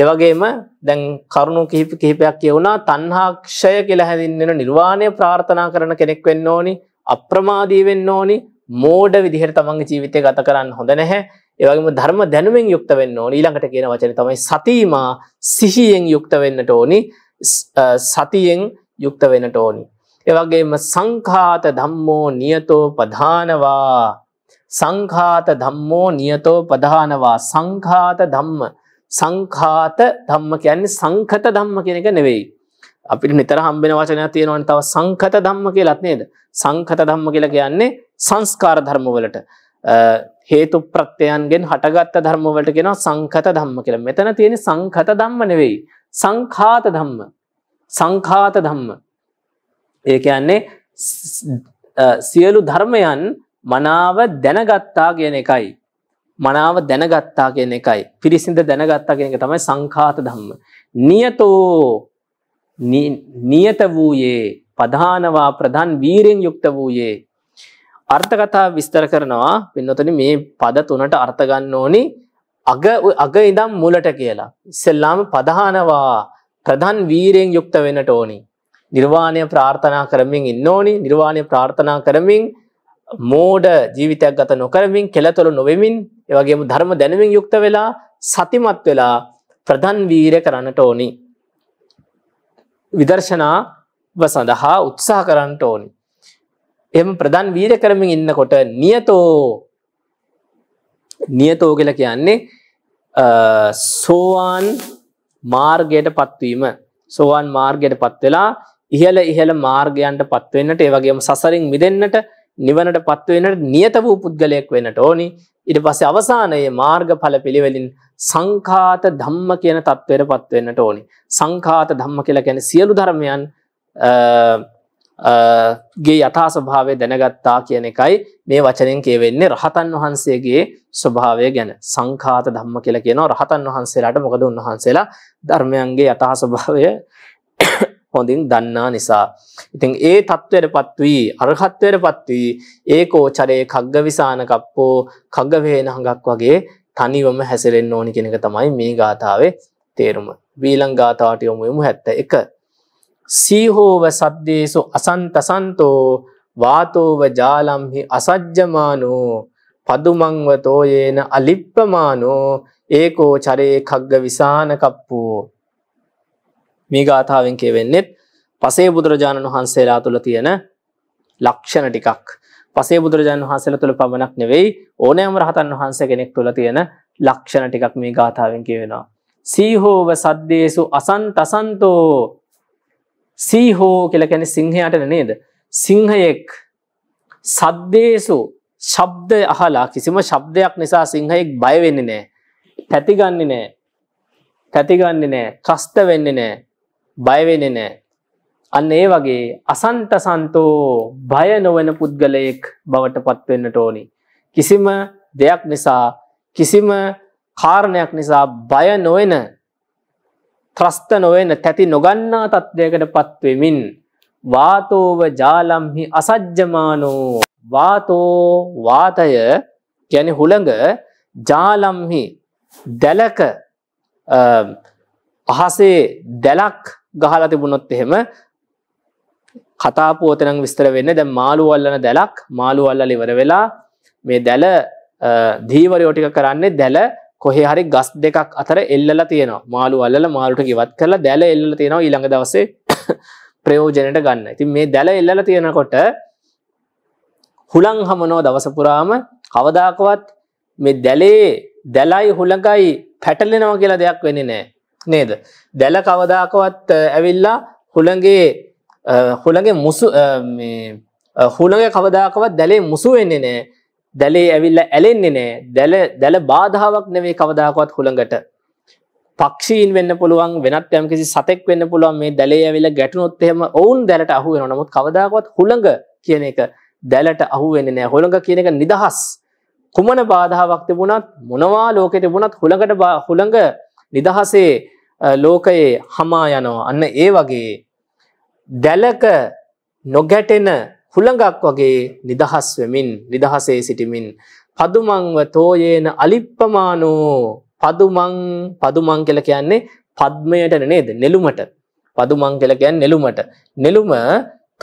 ඒවගේම දැන් කරුණු කිහිප කිහිපයක් කියවුණා තන්හාක්ෂය කියලා හැඳින්නෙන නිර්වාණය ප්‍රාර්ථනා කරන කෙනෙක් වෙන්න ඕනි අප්‍රමාදී වෙන්න ඕනි මෝඩ විදිහට තමන්ගේ ජීවිතය ගත කරන්න හොඳ නැහැ ඒවගේම ධර්ම දැනුවෙන් යුක්ත වෙන්න ඕනි ඊළඟට කියන වචන තමයි සතිීමා සිහියෙන් යුක්ත වෙන්නට ඕනි සතියෙන් යුක්ත වෙන්නට ඕනි එවගේම සංඛාත ධම්මෝ නියතෝ පධානවා සංඛාත ධම්මෝ නියතෝ පධානවා සංඛාත ධම්ම සංඛාත ධම්ම කියන්නේ සංඛත ධම්ම කියන එක නෙවෙයි අපිට නිතර හම්බෙන වචනයක් තියෙනවනේ තව සංඛත ධම්ම කියලාත් නේද සංඛත ධම්ම කියලා කියන්නේ සංස්කාර ධර්ම වලට හේතු ප්‍රත්‍යයන්ගෙන් හටගත්ත ධර්ම වලට කියනවා සංඛත ධම්ම කියලා මෙතන තියෙන සංඛත ධම්ම නෙවෙයි සංඛාත ධම්ම සංඛාත ධම්ම ඒ කියන්නේ සියලු ධර්මයන් මනාව දැනගත්තා කියන එකයි. මනාව දැනගත්තා කියන එකයි. පිරිසිඳ දැනගත්තා කියන එක තමයි සංඛාත ධම්ම. නියතෝ නියත වූයේ පධානවා ප්‍රධාන් වීරෙන් යුක්ත වූයේ අර්ථකතා විස්තර කරනවා පින්නතන මේ පද තුනට අර්ථගන්න ඕනි අග අග ඉඳම් මුලට කියලා. ඉස්සෙල්ලාම පදහනවා ප්‍රධන් වීරයෙන් යුක්ත වෙනට ඕනි. නිර්වාණය ප්‍රාර්ථනා කරමින් ඉන්න ඕනි නිර්වාණය ප්‍රාර්ථනා කරමින් මෝඩ ජීවිතයක් ගත නොකරමින් කෙලතොළු නොවෙමින් ඒවගේම ධර්ම දැනමින් යුක්ත වෙලා සතිමත් වෙලා ප්‍රධන් වීර කරන්නට ඕනි. විදර්ශනාව සඳහා උත්සාහ කරන්නට ඕනි. එම ප්‍රධන් වීර කරමින් ඉන්නකොට නියතෝ නියතෝ කියල කියන්නේ සෝවාන් මාර්ගයට පත්වීම සෝවාන් මාර්ගයට පත්වෙලා ඉහළ ඉහළ මාර්ගයන්ට පත්වවෙන්නට ඒවගේම සසරින් මිදන්නට නිවනට පත්වවෙනට නියත වූ පුද්ගලයෙක් වෙනට ඕනි ඉට පස අවසානයේ මාර්ග පල පිළිවෙලින් සංකාත ධම්ම කියන තත්ත්වයට පත්වවෙන්නට ඕනි සංකාත ධම්ම කියලා ගැන සියලු ධර්මයන් ගේ යථාස්වභාවය දැනගත්තා කියන එකයි මේ වචනෙන් කියවෙන්නේ රහතන් වහන්සේගේ ස්වභාවය ගැන සංකාත ධම්ම කියලා කියනවා රහතන් වහන්සේලාට මොකද උන්වහන්සේලා ධර්මයන්ගේ යථාස්වභාවය හොඳින් දන්නා නිසා. ඉතින් ඒ තත්ත්වයටපත් වී අරහත්ත්වයටපත් වී ඒකෝචරයේ කග්ගවිසාන කප්පෝ කග්ගවේන හඟක් වගේ තනිවම හැසිරෙන්න ඕනි කියන එක තමයි මේ ගාථාවේ තේරුම. වීලං ගාථාවට යොමු වෙමු 71. සීහෝව සද්දේසු අසන්තසන්තෝ වාතෝව ජාලම්හි අසජ්ජමානෝ පදුමංවතෝ යේන අලිප්පමානෝ ඒකෝ චරේ කග්ග විසාන කප්පෝ මේ ගාථාවෙන් කියවෙන්නෙත් පසේ බුදුරජාණන් වහන්සේලා තුළ තියෙන ලක්ෂණ ටිකක්. පසේ බුදුරජාණන් වහන්සේල තුළ පමණක් නෙවෙයි ඕනෑම රහතන් වහන්සේ කෙනෙක් තුළ තියෙන ලක්ෂණ ටිකක් මේ ගාථාවෙන් කියවෙනවා. සීහෝව සද්දේසු අසන් තසන්තෝ සීහෝ කෙලකැන සිංහයට නේද. සිංහයෙක් සද්දේසු ශබ්ද අහලා කිසිම ශබ්දයක් නිසා සිංහයෙක් බයවෙන්නේ නෑ. පැතිගන්නේ නෑ පැතිගන්නේ නෑ ත්‍රස්ත වෙන්නේ නෑ බයවෙන නෑ. අන්න ඒ වගේ අසන්ට සන්තෝ භය නොවන පුද්ගලයෙක් බවට පත්වෙන්න ටෝනි. කිසිම දෙයක් නිසා කිසිම කාරණයක් නිසා බය නොවෙන ත්‍රස්ත නොවෙන තැති නොගන්නා තත්ත්වයකට පත්වෙමින් වාතෝව ජාලම්හි අසජ්්‍යමානෝ වාතෝ වාතය ගැන හුළඟ ජාලම්හි දැලක අහසේ දැලක් ගහලා තිබුණොත් එහෙම කතාපුවතනං විස්තර වෙන්න දැ මාළුවල්ලන දැලක් මාළුවල්ල ඉවර වෙලා මේ දැල දීවරයෝටික කරන්නේ දැල කොහේ හරි ගස් දෙකක් අතර එල්ලලා තියෙනවා මාළු අල්ල මාලුට කිවත් කරලා දැල එල්ල තියෙනවා ඉළඟ දවසේ ප්‍රයෝජනයට ගන්න ඉතින් මේ දැල එල්ල තියෙනකොට හුළං හමනෝ දවසපුරාම කවදාකවත් මේ දැලේ දැලයි හුළඟයි පැටලෙනවා කියලා දෙයක් වෙනි නෑ නේද. දැල කවදාකවත් ඇවිල්ලා හුළගේ හුළගේ මුසු හුළඟ කවදාකවත් දැලේ මුසු වෙන්නේ නෑ දැලේ ඇවිල්ල ඇලෙන්නේ නෑ දැල දැල බාධාවක් නෙවේ කවදාකවත් හුළඟට පක්ෂීන් වෙන්න පුළුවන් වෙනත් යම්කිසි සතෙක් වෙන්න පුළුවන් මේ දැලේ ඇවිල ගැටනොත් එහෙම ඔවුන් දැලට අහු වෙනවා. නමුත් කවදාකවත් හුළඟ කියන එක දැලට අහු වෙන්නේ නැහැ. හුළඟ කියන එක නිදහස්. කුමන බාධාවක් තිබුණත් මොනවා ලෝකෙ තිබුණත් හුළඟට හුළඟ නිදහසේ ලෝකයේ හමා යනවා අන්න ඒ වගේ දැලක නොගැටෙන හුළඟක් වගේ නිදහස් වෙමින් නිදහසේ සිටිමින් පදුමංව තෝයේන අලිප්පමානෝ පදුමං පදුමං කියලා කියන්නේ පද්මයට නේද නෙළුමට පදුමං කියලා කියන්නේ නෙළුමට නෙළුම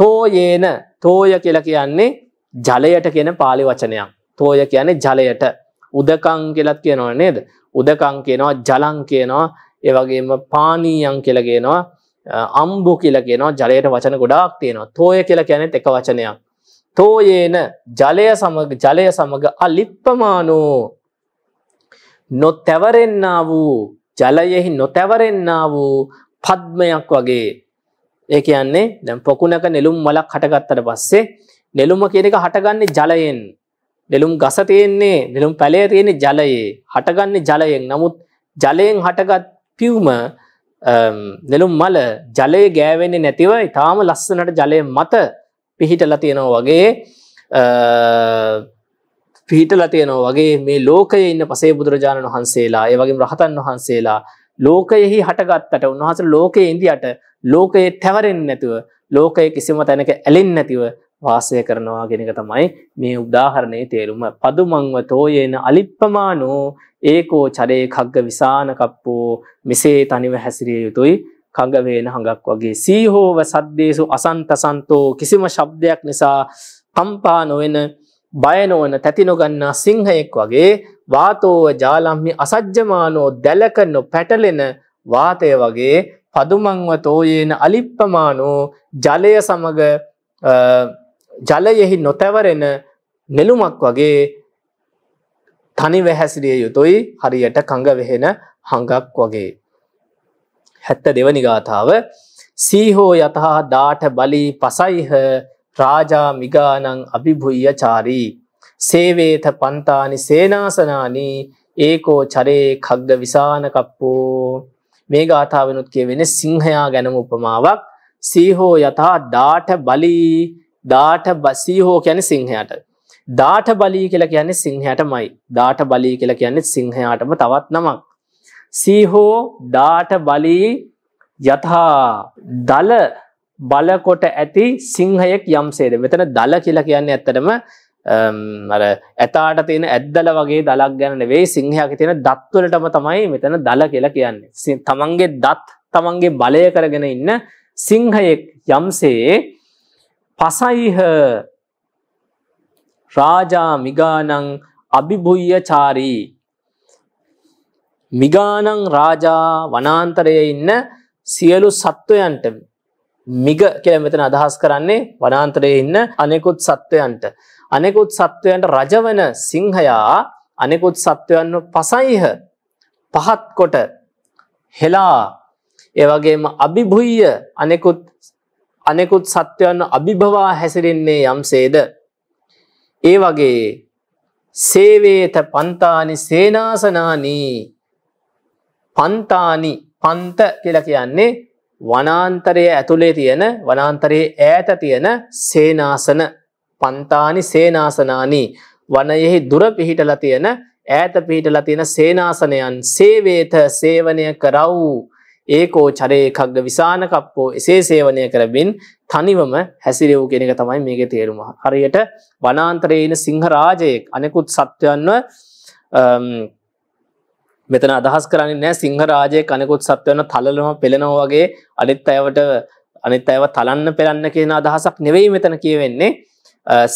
තෝයේන තෝය කියලා කියන්නේ ජලයට කියන පාලි වචනයක් තෝය කියන්නේ ජලයට උදකං කියලත් කියනවා නේද උදකං කියනවා ජලං කියනවා ඒ වගේම පානීයන් කියලගෙනවා අම්බු කියලගෙනවා ජලයට වචන ගොඩාක් තියෙනවා තෝය කියල කියනෙත් එක වචනයක් තෝයේන ජලය සමග ජලය සමඟ අලිප්පමානෝ නොතැවරෙන්න වූ ජලයෙහි නොතැවරෙන්න වූ පද්මයක් වගේ ඒ කියන්නේ දැම් පොකුණක නෙළුම් වලක් හටගත්තට පස්සේ නෙළුම කියෙක හටගන්නේ ජලයෙන් දෙලුම් ගස තියෙන්නේ දෙලුම් පැලේ තියෙන ජලයේ හටගන්නේ ජලයෙන් නමුත් ජලයෙන් හටගත් පිව්ම දෙලුම් මල ජලය ගෑවෙන්නේ නැතිව ඉතාම ලස්සනට ජලය මත පිහිටලා තියෙනවා වගේ පිහිටලා තියෙනවා වගේ මේ ලෝකයේ ඉන්න පසේ බුදුරජාණන් වහන්සේලා ඒ වගේම රහතන් වහන්සේලා ලෝකයෙහි හටගත්තට උන්වහන්සේ ලෝකයේ ඉඳියට ලෝකයේ තැවරෙන්නේ නැතුව ලෝකයේ කිසිම තැනක ඇලෙන්නේ නැතිව වාසය කරනවා ගෙනක තමයි මේ උදාහරණය තේරුම පදුමංව තෝයන අලිප්පමානෝ ඒකෝ චරේ කග්ග විසානකප්පෝ මෙසේ තනිව හැසිරිය යුතුයි කඟවේන හඟක් වගේ සීහෝව සද්දේසු අසන්තසන්තෝ කිසිම ශබ්දයක් නිසා කම්පා නොවෙන බයනෝන තැතිනොගන්නා සිංහයෙක් වගේ වාතෝව ජාලම්හි අසජ්්‍යමානෝ දැලක නො පැටලෙන වාතය වගේ පදුමංව තෝයේන අලිප්පමානෝ ජලය සමඟ ජලයෙහි නොතැවරෙන නෙළුමක් වගේ තනිව හැසිරිය යුතුයි හරියට කඟ වෙහෙන හඟක් වගේ. හැත්ත දෙවනි ගාථාව සීහෝ යතහා දාට බලී පසයිහ රාජා මිගානං අභිභුය චාරී සේවේත පන්තානි සේනාසනානී ඒකෝ චරේ කග්ග විසානකප්පෝ මේ ගාථාවනුත් කියවෙන සිංහයා ගැනම උපමාවක් සීහෝ යතහා දාට බලී දාට බසී හෝ කියැන සිංහයට. දාට බලී කියලා කියන්නේ සිංහයට මයි දාට බලී කියලා කියන්නේ සිංහයාටම තවත් නමක්. සීහෝ දාට බලී යතහා දල බලකොට ඇති සිංහයෙක් යම්සේද මෙතන දල කියලා කියන්නේ ඇත්තටම අර ඇතාට තියෙන ඇද්දල වගේ දලක් ගැන වේ සිංහයක තියෙන දත්වලටම තමයි මෙතන දල කියලා කියන්නේ. තමන්ගේ දත් තමන්ගේ බලය කරගෙන ඉන්න සිංහයෙක් යම්සේ පසයිහ රාජා මිගානං අභිභුය්‍යචාරී මිගානං රාජා වනාන්තරය ඉන්න සියලු සත්වයන්ට මිග කියලා මෙතන අදහස් කරන්නේ වනාන්තරයේ ඉන්න අනෙකුත් සත්වයන්ට අනෙකුත් සත්වයන්ට රජවන සිංහයා අනෙකුත් සත්වයන්ව පසයිහ පහත් කොට හෙලා ඒ වගේම අභිභුය්‍ය අනෙකුත් අනෙකුත් සත්‍යයන් අභිභවා හැසිරෙන්නේ යම්සේද. ඒ වගේ සේවේත පන්තානි සේනාසනානී පන්තානි පන්ත කියලා කියන්නේ වනාන්තරය ඇතුළේ තියෙන වනාන්තරයේ ඈත තියෙන සේනාසන පන්තානි සේනාසනානී වනයෙහි දුර පිහිටලා තියෙන ඈත පිහිටලා තියෙන සේනාසනයන් සේවේත සේවනය කරවූ ඒකෝ චරේ එකක්ග විසාන කප්පෝ එසේ සේවනය කරබින් තනිවම හැසිරව් කෙනෙක තමයි මේක තේරුම. හරියට වනාන්තරයන සිංහරාජයෙක් අනෙකුත් සත්වයන්ව මෙතන අදහස් කරන්න නෑ සිංහරාජය කනෙකුත් සත්වයන තලලම පෙළෙනෝ වගේ අනිත් ඇවට අනිත් ඇව තලන්න පෙරන්න කියන අදහසක් නෙවෙයි මෙතන කියවෙන්නේ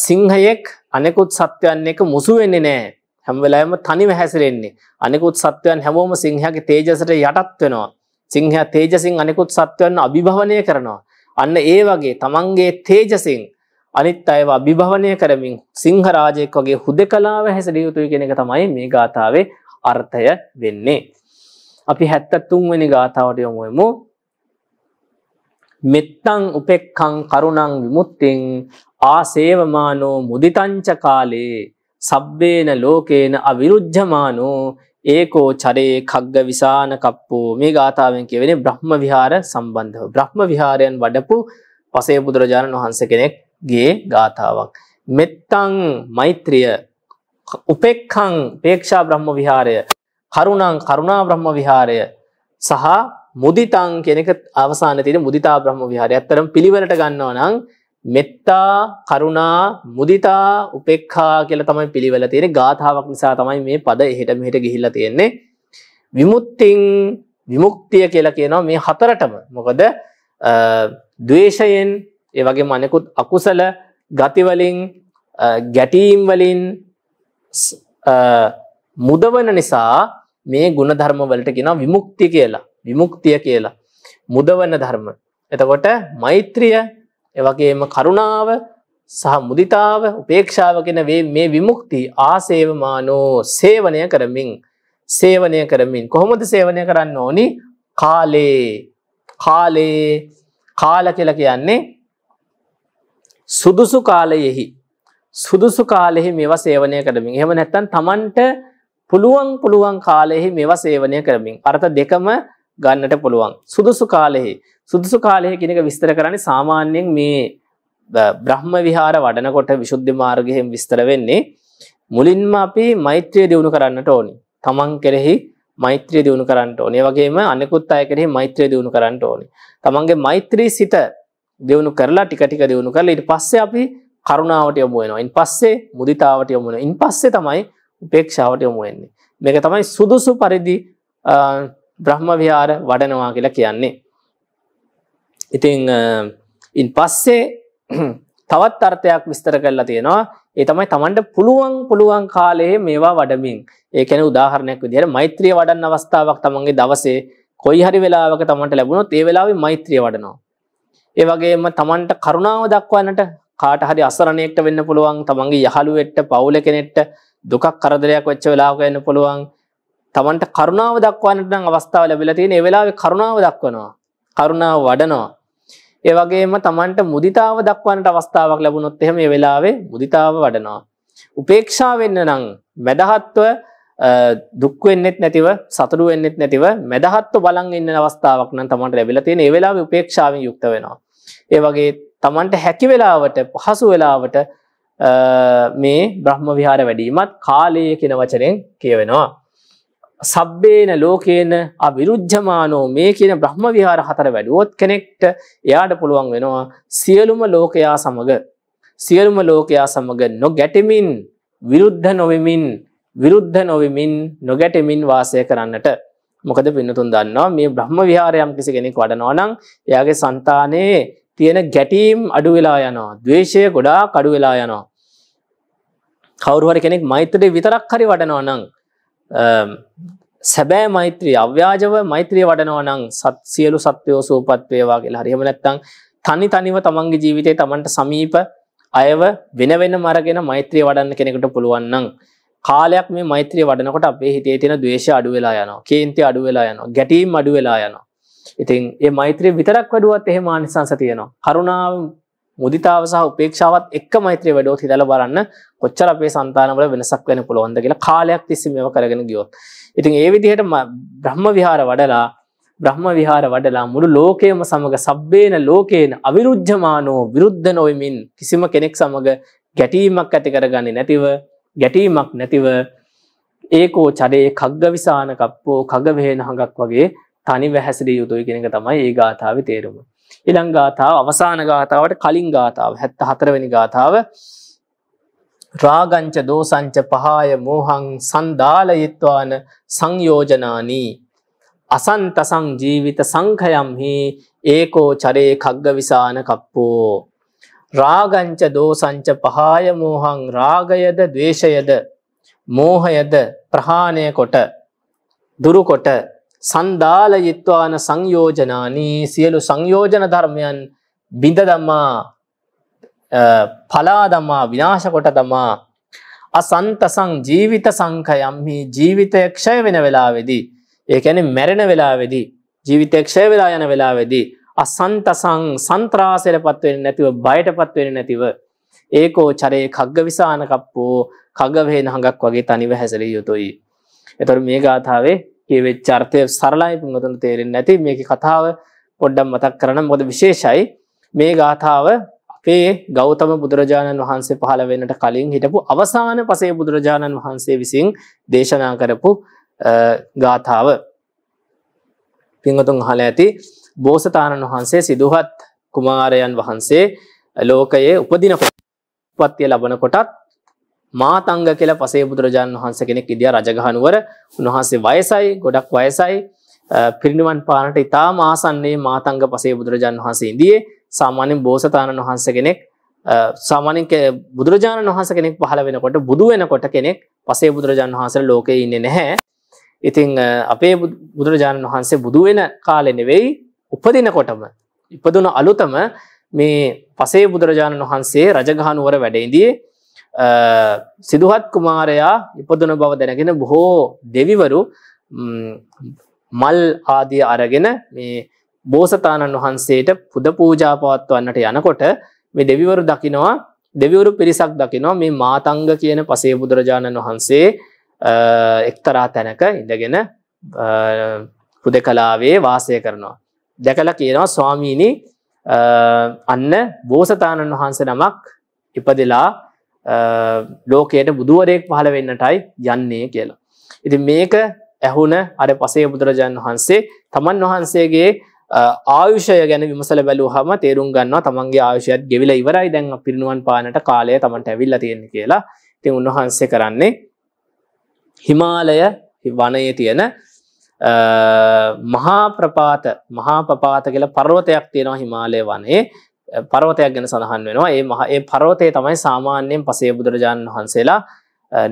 සිංහයෙක් අනෙකුත් සත්වයන් එක මුසු වෙන්නේ නෑ හැම්වෙලාම තනිව හැසිරෙන්නේ අනෙකුත් සත්වයන් හැමෝම සිංහගේ තේජසට යටත් වෙනවා සිංහයා තේජසින් අනෙකුත් සත්වයන් අභිභවනය කරනවා. අන්න ඒ වගේ තමන්ගේ තේජසින් අනිත් අයව අභිභවනය කරමින් සිංහරාජයෙක් වගේ හුදකලාව හැසිරිය යුතුයි කියන එක තමයි මේ ගාථාවේ අර්ථය වෙන්නේ. අපි 73 වෙනි ගාථාවට යමු වෙමු. මෙත්තං උපෙක්ඛං කරුණං විමුක්තිං ආසේවමානෝ මුදිතංච කාලේ සබ්බේන ලෝකේන අවිරුද්ධමානෝ ඒකෝ චරයේ කග්ග විසාන කප්පෝ මේ ගාථාවෙන් කියවෙන බ්‍රහ්ම විහාර සම්බන්ධව. බ්‍රහ්ම විහාරයන් වඩපු පසේ බුදුරජාණන් වහන්ස කෙනෙක්ගේ ගාථාවක්. මෙත්තං මෛත්‍රිය උපෙක්කං පේක්ෂා බ්‍රහ්ම විහාරය කරුණං කරුණා බ්‍රහ්ම විහාරය සහ මුදිතං කෙනෙක අවසාන තියෙන මුදිතා බ්‍රහ්ම විහාරය ඇත්තරම් පිළිවෙලට ගන්නවා නම් මෙත්තා කරුණා මුදිතා උපෙක්හා කියල තමයි පිළිවෙල තියෙන ගාථාවක් නිසා තමයි මේ පද එහට මෙහට ගිහිල්ල තියෙන්නේ විමුත්තිං විමුක්තිය කියලා කියනවා මේ හතරටම මොකද දවේශයෙන් ඒ වගේ මනෙකුත් අකුසල ගතිවලින් ගැටීම්වලින් මුදවන නිසා මේ ගුණ ධර්ම වලට කියෙන විමුක්ති කියලා විමුක්තිය කියලා මුදවන ධර්ම එතකොට මෛත්‍රිය එවගේම කරුණාව සහ මුදිතාව උපේක්ෂාව කෙන වේ මේ විමුක්ති ආසේවමානෝ සේවනය කරමින් සේවනය කරමින් කොහොමද සේවනය කරන්න ඕනි කාලේ කාලේ කාල කියල කියන්නේ සුදුසු කාලයෙහි සුදුසු කාලෙහි මෙව සේවනය කරමින් එහම නැත්තන් තමන්ට පුළුවන් පුළුවන් කාලෙහි මෙව සේවනය කරමින් අර්ථ දෙකම ගන්නට පුළුවන් සුදුසු කාලෙහි සුදුසු කාලය කෙනෙක විස්තර කරන්නේ සාමාන්‍යයෙන් මේ බ්‍රහ්ම විහාර වඩනකොට විශුද්ධි මාර්ගයෙන් විස්තර වෙන්නේ මුලින්ම අපි මෛත්‍රය දියුණු කරන්නට ඕනි තමන් කෙරෙහි මෛත්‍රය දියුණු කරන්නට ඕනේ වගේම අනෙකුත් අය කෙරෙහි මෛත්‍රය දියුණු කරන්නට ඕනි තමන්ගේ මෛත්‍රී සිත දියුණු කරලා ටික ටික දියුණු කරලා ඊට පස්සේ අපි කරුණාවට යොමු වෙනවා ඉන් පස්සේ මුදිතාවට යොමු වෙනවා ඉන් පස්සේ තමයි උපේක්ෂාවට යොමු වෙන්නේ මේක තමයි සුදුසු පරිදි බ්‍රහ්ම විහාර වඩනවා කියලා කියන්නේ ඉතිං ඉන් පස්සේ තවත් අර්ථයක් විස්තර කරලා තියෙනවා ඒ තමයි තමන්ට පුළුවන් පුළුවන් කාලයේ මේවා වඩමින් ඒකැන උදාහරණයක් විදිර මෛත්‍රිය වඩන්න අවස්ථාවක් තමන්ගේ දවසේ කොයි හරි වෙලාවක තමන්ට ලැබුණොත් ඒ වෙලාවේ මෛත්‍රිය වඩනවා. ඒ වගේම තමන්ට කරුණාව දක්වන්නට කාට හරි අසරණයෙක්ට වෙන්න පුළුවන් තමන්ගේ යහළුවෙට්ට පවුල කෙනෙට්ට දුකක් කරදරයක් වෙච්ච වෙලාවක වෙන්න පුළුවන් තමන්ට කරුණාව දක්වන්නට නම් අවස්ථාව ලැබිලා තියෙන ඒ වෙලාවේ කරුණාව දක්වනවා කරුණාව වඩනවා ඒ වගේම Tamanට මුදිතාව දක්වන්නට අවස්ථාවක් ලැබුණොත් එහෙම මේ වෙලාවේ මුදිතාව වඩනවා. උපේක්ෂා වෙන්න නම් මදහත්ව දුක් වෙන්නෙත් නැතිව සතුරු වෙන්නෙත් නැතිව මදහත්ව බලන් ඉන්න අවස්ථාවක් නම් Tamanට ලැබිලා තියෙන. ඒ වෙලාවේ උපේක්ෂාවෙන් යුක්ත වෙනවා. ඒ වගේ Tamanට හැකි වෙලාවට පහසු වෙලාවට මේ බ්‍රහ්ම විහාර වැඩිමත් කාලය කියන වචනෙන් කියවෙනවා. සබ්බේන ලෝකේන අවිරුද්ධමානෝ මේ කියන බ්‍රහ්ම විහාර හතර වැඩුවොත් කෙනෙක්ට එයාට පුළුවන් වෙනවා සියලුම ලෝකයා සමඟ සියලුම ලෝකයා සමඟ නොගැටමින් විරුද්ධ නොවමින් විරුද්ධ නොවමින් නොගැටමින් වාසය කරන්නට මොකද පින්නතුන් දන්නවා මේ බ්‍රහ්ම විහාරයම් කිසි කෙනෙක් වඩනවා නම් එයාගේ సంతානයේ තියෙන ගැටීම් අඩු වෙලා යනවා ද්වේෂය ගොඩාක් අඩු වෙලා යනවා කවුරු හරි කෙනෙක් මෛත්‍රිය විතරක් හරි වඩනවා නම් Um, සැබෑ මෛත්‍රී අව්‍යාජව මෛත්‍රී වඩනවනං සත් සියලු සත්වයෝ සූපත්වේවා කියලා හරිහම නැත්තං තනි තනිව තමන්ගේ ජීවිතය තමන්ට සමීප අයව වෙන වෙන මරගෙන මෛත්‍රී වඩන්න කෙනෙකුට පුළුවන්නම් කාලයක් මේ මෛත්‍රී වඩනකොට අපේ හිතේ තියෙන ද්වේෂ අඩු වෙලා යනවා කේන්ති අඩු වෙලා යනවා ගැටීම් අඩු වෙලා යනවා ඉතින් ඒ මෛත්‍රී විතරක් වැඩුවත් එහෙම ආනිසංස තියෙනවා කරුණාව මුදිතාව සහ උපේක්ෂාවත් එක්ක මෛත්‍රිය වැඩොත් හිතලා බලන්න කොච්චර අපේ సంతානවල වෙනසක් වෙන්න පුළුවන්ද කියලා කාලයක් තිස්සේ මේව කරගෙන ගියොත්. ඉතින් ඒ විදිහට බ්‍රහ්ම විහාර වඩලා බ්‍රහ්ම විහාර වඩලා මුළු ලෝකයම සමග සබ්බේන ලෝකේන අවිරුද්ධමානෝ විරුද්ධ නොවෙමින් කිසිම කෙනෙක් සමග ගැටීමක් ඇති කරගන්නේ නැතිව ගැටීමක් නැතිව ඒකෝ චරේ කග්ගවිසාන කප්පෝ කගවේන හඟක් වගේ තනි වැහැසිරිය යුතුයි කෙනෙක තමයි ඒ ගාථාව තේරුම. ඉළං ගාථාව අවසාන ගාථාවට කලින් ගාථාව හැත්ත හතරවැනි ගාථාව රාගංච දෝසංච පහාය මෝහං සන්දාලයත්වාන සංයෝජනානී අසන්තසං ජීවිත සංකයම්හි ඒකෝ චරේ කග්ග විසාන කප්පෝ. රාගංච දෝසංච පහාය මෝහං රාගයද දවේශයද මෝහයද ප්‍රහාණය කොට දුරුකොට සන්දාලයිත්වාන සංයෝජනානී සියලු සංයෝජන ධර්මයන් බිඳ දම්මා පලා දමා විනාශකොට දමා අසන්තසං ජීවිත සංකයම්හි ජීවිතයක්ෂය වෙන වෙලාවෙදී ඒකැන මැරෙන වෙලාවෙදී ජීවිතයක්ෂය වෙලා යන වෙලාවෙදී අසන්තසං සන්ත්‍රාසයට පත්වෙන නැතිව බයට පත්වෙන නැතිව ඒකෝ චරේ කග්ග විසානකප්පෝ කගවහේ හඟක් වගේ තනිව හැසර යුතුයි. එතොර මේ ගාථාවේ කියවේ චර්තය සරලායි පුන්ගතුන් තේරෙන් නැති මේක කතාව පොඩ්ඩම් මතක් කරන මොද විශේෂයි මේ ගාථාව අපේ ගෞතම බුදුරජාණන් වහන්සේ පහළ වෙනට කලින් හිටපු අවසාන පසේ බුදුරජාණන් වහන්සේ විසින් දේශනා කරපු ගාථාව පිංහතුන් හල ඇති බෝසතාණන් වහන්සේ සිදුහත් කුමාරයන් වහන්සේ ලෝකයේ උපදින පත්තිය ලබන කොටත් මාතංග කියලා පසේ බුදුරජාණන් වහන්සේ කෙනෙක් ඉදියා රජගහනුවර උන්වහන්සේ වයසයි ගොඩක් වයසයි පිරිනිවන් පානට ඉතාම ආසන්නේ මාතංග පසේ බුදුරජාණන් වහන්සේ ඉදියේ සාමාන්‍යයෙන් බෝසතාණන් වහන්සේ කෙනෙක් සාමාන්‍යයෙන් බුදුරජාණන් වහන්සේ කෙනෙක් පහළ වෙනකොට බුදු වෙනකොට කෙනෙක් පසේ බුදුරජාණන් වහන්සේ ලෝකේ ඉන්නේ නැහැ. ඉතින් අපේ බුදුරජාණන් වහන්සේ බුදු වෙන කාලේ නෙවෙයි උපදිනකොටම ඉපදුන අලුතම මේ පසේ බුදුරජාණන් වහන්සේ රජගහනුවර වැඩ ඉදියේ සිදුහත් කුමාරයා ඉපදන බව දැනගෙන බොහෝ දෙවිවරු මල් ආදිය අරගෙන මේ බෝසතාණන් වහන්සේට පුද පූජාපවත්වන්නට යනකොට මේ දෙවිවරු දකිනවා දෙවිවරු පිරිසක් දකිනවා මේ මාතංග කියන පසේ බුදුරජාණන් වහන්සේ එක්තරා තැනක ඉඳගෙන පුද කලාවේ වාසය කරනවා. දැකල කියනවා ස්වාමීණි අන්න බෝසතාණන් වහන්ස නමක් ඉපදිලා ලෝකයට බුදුවරයෙක් පහළ වෙන්නටයි යන්නේ කියලා. ඉති මේක ඇහුන අර පසේ බුදුරජාණන් වහන්සේ තමන් වහන්සේගේ ආයුෂය ගැන විමසල බැලූ හම තේරුම් ගන්නවා තමන්ගේ ආයුෂයත් ගෙවිල ඉවරයි දැන් පිරිනුවන් පානට කාලය තමන්ට ඇවිල්ල තියෙන කියලා තින් උන්වහන්සේ කරන්නේ හිමාලය වනයේ තියෙන මහා ප්‍රපාත මහා ප්‍රපාත කියලා පර්වතයක් තියෙනවා හිමාලය වනේ පරවතයක් ගැන සඳහන් වෙනවා ඒ මහ ඒ පරවතය තමයි සාමාන්‍යයෙන් පසේ බුදුරජාණන් වහන්සේලා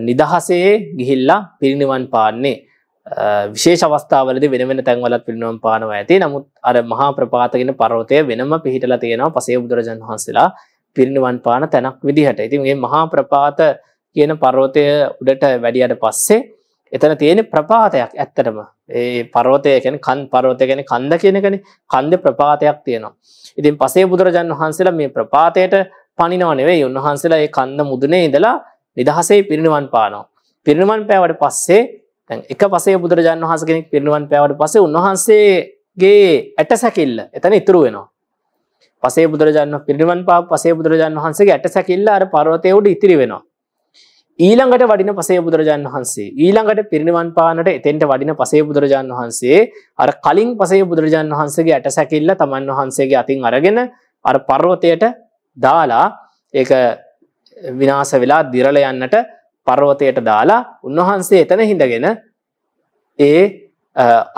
නිදහසේ ගිහිල්ලා පිරිනිවන් පාන්නේ විශේෂ අවස්ථාවලද වෙන වෙන තැන්වලත් පිරිනිවන් පානවා ඇති නමුත් අර මහා ප්‍රපාතගෙන පරවතය වෙනම පිහිටලා තියෙනවා පසේ බුදුරජාණන් වහන්සේලා පිරිනිවන් පාන තැනක් විදිහට ඉතින් මේ මහා ප්‍රපාත කියන පරවතය උඩට වැඩියට පස්සේ එතන තියෙන ප්‍රපාතයක් ඇත්තටම ඒ පරෝතය ගැන කන් පරෝතය ගැන කන්ද කියනකන කන්ද ප්‍රපාතයක් තියෙනවා. ඉතින් පසේ බුදුරජන් වහන්සේලා මේ ප්‍රපාතයට පනිනව නෙවෙයි උන්වහන්සේලා ඒ කන්ද මුදුනේ ඉඳලා නිදහසේ පිරිනිවන් පානවා. පිරිනිවන් පෑවට පස්සේ එක පසේ බුදුරජාන් වහස කෙනෙක් පිරිනිවන් පෑවට පසේ උන්වහන්සේගේ ඇට සැකිල්ල එතන ඉතුරු වෙනවා. පසේ බුදුරජාන් පිරිනිවන් පා පසේ බුදුරජාන් වහන්සේගේ ඇට සැකිල්ල අර පරවතය උඩ ඉතිරි වෙනවා. ඊළඟට වඩින පසේ බුදුරජාන් වහන්සේ ඊළඟට පිරිනිවන් පානට එතෙන්ට වඩින පසේ බුදුරජාන් වහන්සේ අර කලින් පසේ බුදුරජාන් වහන්සේගේ ඇට සැකිල්ල තමන් වහන්සේගේ අතින් අරගෙන අර පර්වතයට දාලා ඒක විනාස වෙලා දිරල යන්නට පර්වතයට දාලා උන්වහන්සේ එතන හිඳගෙන ඒ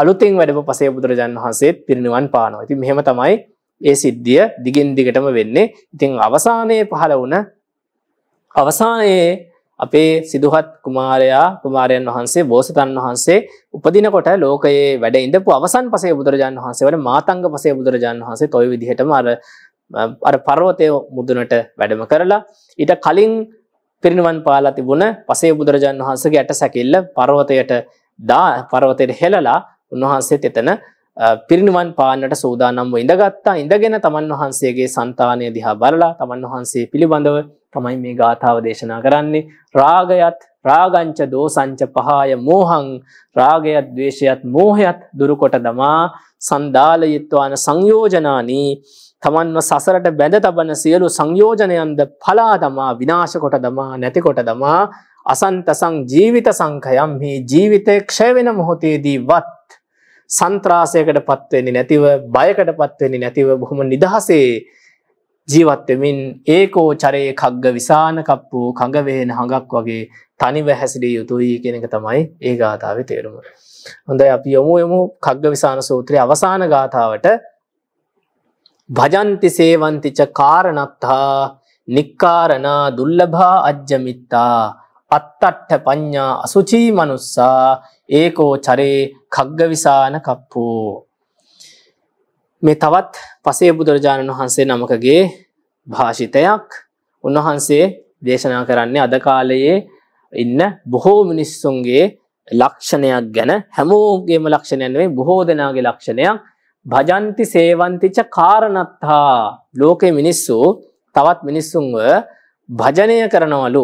අලුතින් වැඩම පසේ බුදුරජාන් වහන්සේ පිරිනිවන් පානවා ඉති මෙහෙම තමයි ඒ සිද්ධිය දිගින් දිගටම වෙන්නේ ඉතිං අවසානයේ පහළ වුණ අවසානයේ අපේ සිදුහත් කුමාරයා කුමාරයන් වහන්සේ බෝසතන් වහන්සේ උපදිනකොට ලෝකයේ වැඩ ඉඳපු අවසන් පසේ බුදුරජාන් වහන්සේ වල මාතංග පසේ බුදුරජාන් වහන්සේ toy විදිහටම අර අර පර්වතයේ මුදුනට වැඩම කරලා ඊට කලින් පිරිනිවන් පාලා තිබුණ පසේ බුදුරජාන් වහන්සේගේ ඇට සැකිල්ල පර්වතයට දා පර්වතයට හෙලලා උන්වහන්සේත් එතන පිරිනිවන් පාන්නට සූදානම්ව ඉඳගත්තා ඉඳගෙන තමන් වහන්සේගේ సంతානය දිහා බලලා තමන් වහන්සේ පිළිබඳව තමයි මේ ගාථාව දේශනා කරන්නේ රාගයත් රාගංච දෝසංච පහාය මෝහං රාගයත් දවේශයත් මෝහයත් දුරුකොට දමා සන්දාලයත්වාන සංයෝජනානී තමන්ව සසරට බැඳ තබන සියලු සංයෝජනයන්ද පලා දමා විනාශකොට දමා නැතිකොට දමා අසන්තසං ජීවිත සංකයම් හි ජීවිතය ක්ෂයවෙන මොහොතේදී වත් සන්ත්‍රාසයකට පත්වෙන්නේ නැතිව බයකට පත්වෙන්නේ නැතිව බොහොම නිදහසේ ජීවත්වෙමින් ඒකෝචරයේ කග්ග විසාන කප්පු කඟවේෙන හඟක් වගේ තනිව හැසිරිය යුතුයි කෙනෙක තමයි ඒ ගාථාව තේරුම. හොඳයි අපි යොමු යොමු කග්ග විසාන සූත්‍රය අවසාන ගාථාවට භජන්ති සේවන්තිච කාරණත්හා නික්කාරණා දුල්ලභා අජ්ජමිත්තා අත්තට්ට ප්ඥා අසුචී මනුස්සා ඒකෝ චරේ කග්ගවිසාන කප්පෝ මේ තවත් පසේ බුදුරජාණන් වහන්සේ නමකගේ භාෂිතයක් උන්වහන්සේ දේශනා කරන්නේ අද කාලයේ ඉන්න බොහෝ මිනිස්සුන්ගේ ලක්ෂණයක් ගැන හැමෝගේම ලක්ෂණයන් වේ බොහෝ දෙනාගේ ලක්ෂණයක් භජන්ති සේවන්තිච කාරණත්හා ලෝකෙ මිනිස්සු තවත් මිනිස්සුන්ව භජනය කරනවලු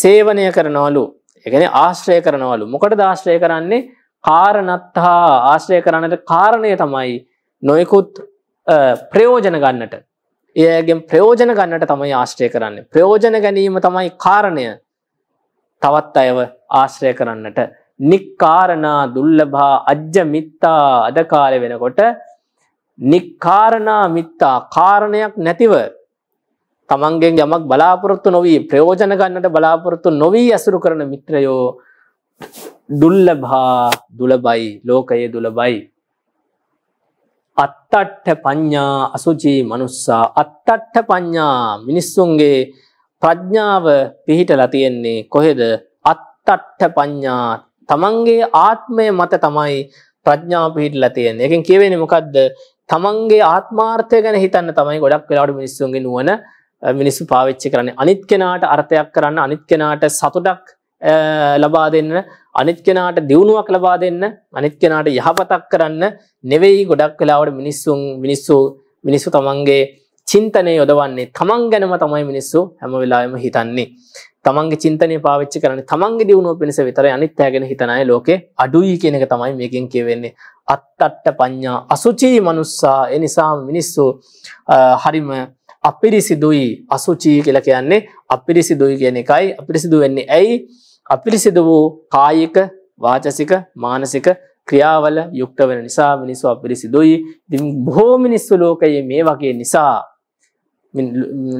සේවනය කරනවලු එකන ආශ්‍රය කරනවලු මොකට දාශ්‍රය කරන්නේ කාරණත්හා ආශ්‍රය කරන්නට කාරණය තමයි නොයකුත් ප්‍රයෝජන ගන්නට ඒගෙන් ප්‍රයෝජන ගන්නට තමයි ආශ්‍රය කරන්න ප්‍රයෝජන ගැනීම තමයි කාරණය තවත් අයව ආශ්‍රය කරන්නට නික්කාරණා දුල්ලබා අජ්්‍ය මිත්තා අදකාල වෙනකොට නික්කාරණා මිත්තා කාරණයක් නැතිව තමන්ගෙන් යමක් බලාපොරොත්තු නොවී ප්‍රයෝජන ගන්නට බලාපොරොත්තු නොවී ඇසුරු කරන මිත්‍රයෝ දුල්ලභා දුලබයි ලෝකයේ දුලබයි අත්තට්ට පඤ්ඥා අසුචී මනුස්සා අත්තට්ට පඤ්ඥා මිනිස්සුන්ගේ ප්‍රඥාව පිහිටලා තියෙන්නේ කොහෙද අත්තට්ට පඤ්ඥා තමන්ගේ ආත්මය මත තමයි ප්‍රඥාව පිහිටලා තියෙන එකින් කියවෙන මොකක්ද තමන්ගේ ආත්මාර්ථය ගැන හිතන්න තමයි ගොඩක් වෙලාට මිනිස්සුන්ගේ නුවන මිනිස්සු පාවිච්චි කරන්නේ අනිත් කෙනාට අර්ථයක් කරන්න අනිත් කෙනාට සතුටක් ලබා දෙන්න අනිත් කෙනාට දියුණුවක් ලබා දෙන්න අනිත් කෙනාට යහපතක් කරන්න නෙවෙයි ගොඩක් වෙලාවට මිනිස්සුන් මිනිස්සු මිනිස්සු තමන්ගේ චින්තනය යොදවන්නේ තමන් ගැනම තමයි මිනිස්සු හැම වෙලාවෙම හිතන්නේ. තමන්ගේ චින්තනය පාවිච්චි කරන්නේ තමන්ගේ දියුණුව පිණිස විතරයි අනිත් අය ගැන හිතන අය ලෝකේ අඩුයි කියන එක තමයි මේකෙන් කියවෙන්නේ. අත්තට්ට පඤ්ඤා අසුචී මනුස්සා ඒ නිසා මිනිස්සු හරිම අපිරිසිදුයි අසුචී කියලා කියන්නේ අපිරිසිදුයි කියන එකයි අපිරිසිදු වෙන්නේ ඇයි අපිරිසිදු වූ කායික වාචසික මානසික ක්‍රියාවල යුක්ත වෙන නිසා මිනිස්සු අපිරිසිදුයි බොහෝ මිනිස්සු ලෝකයේ මේ වගේ නිසා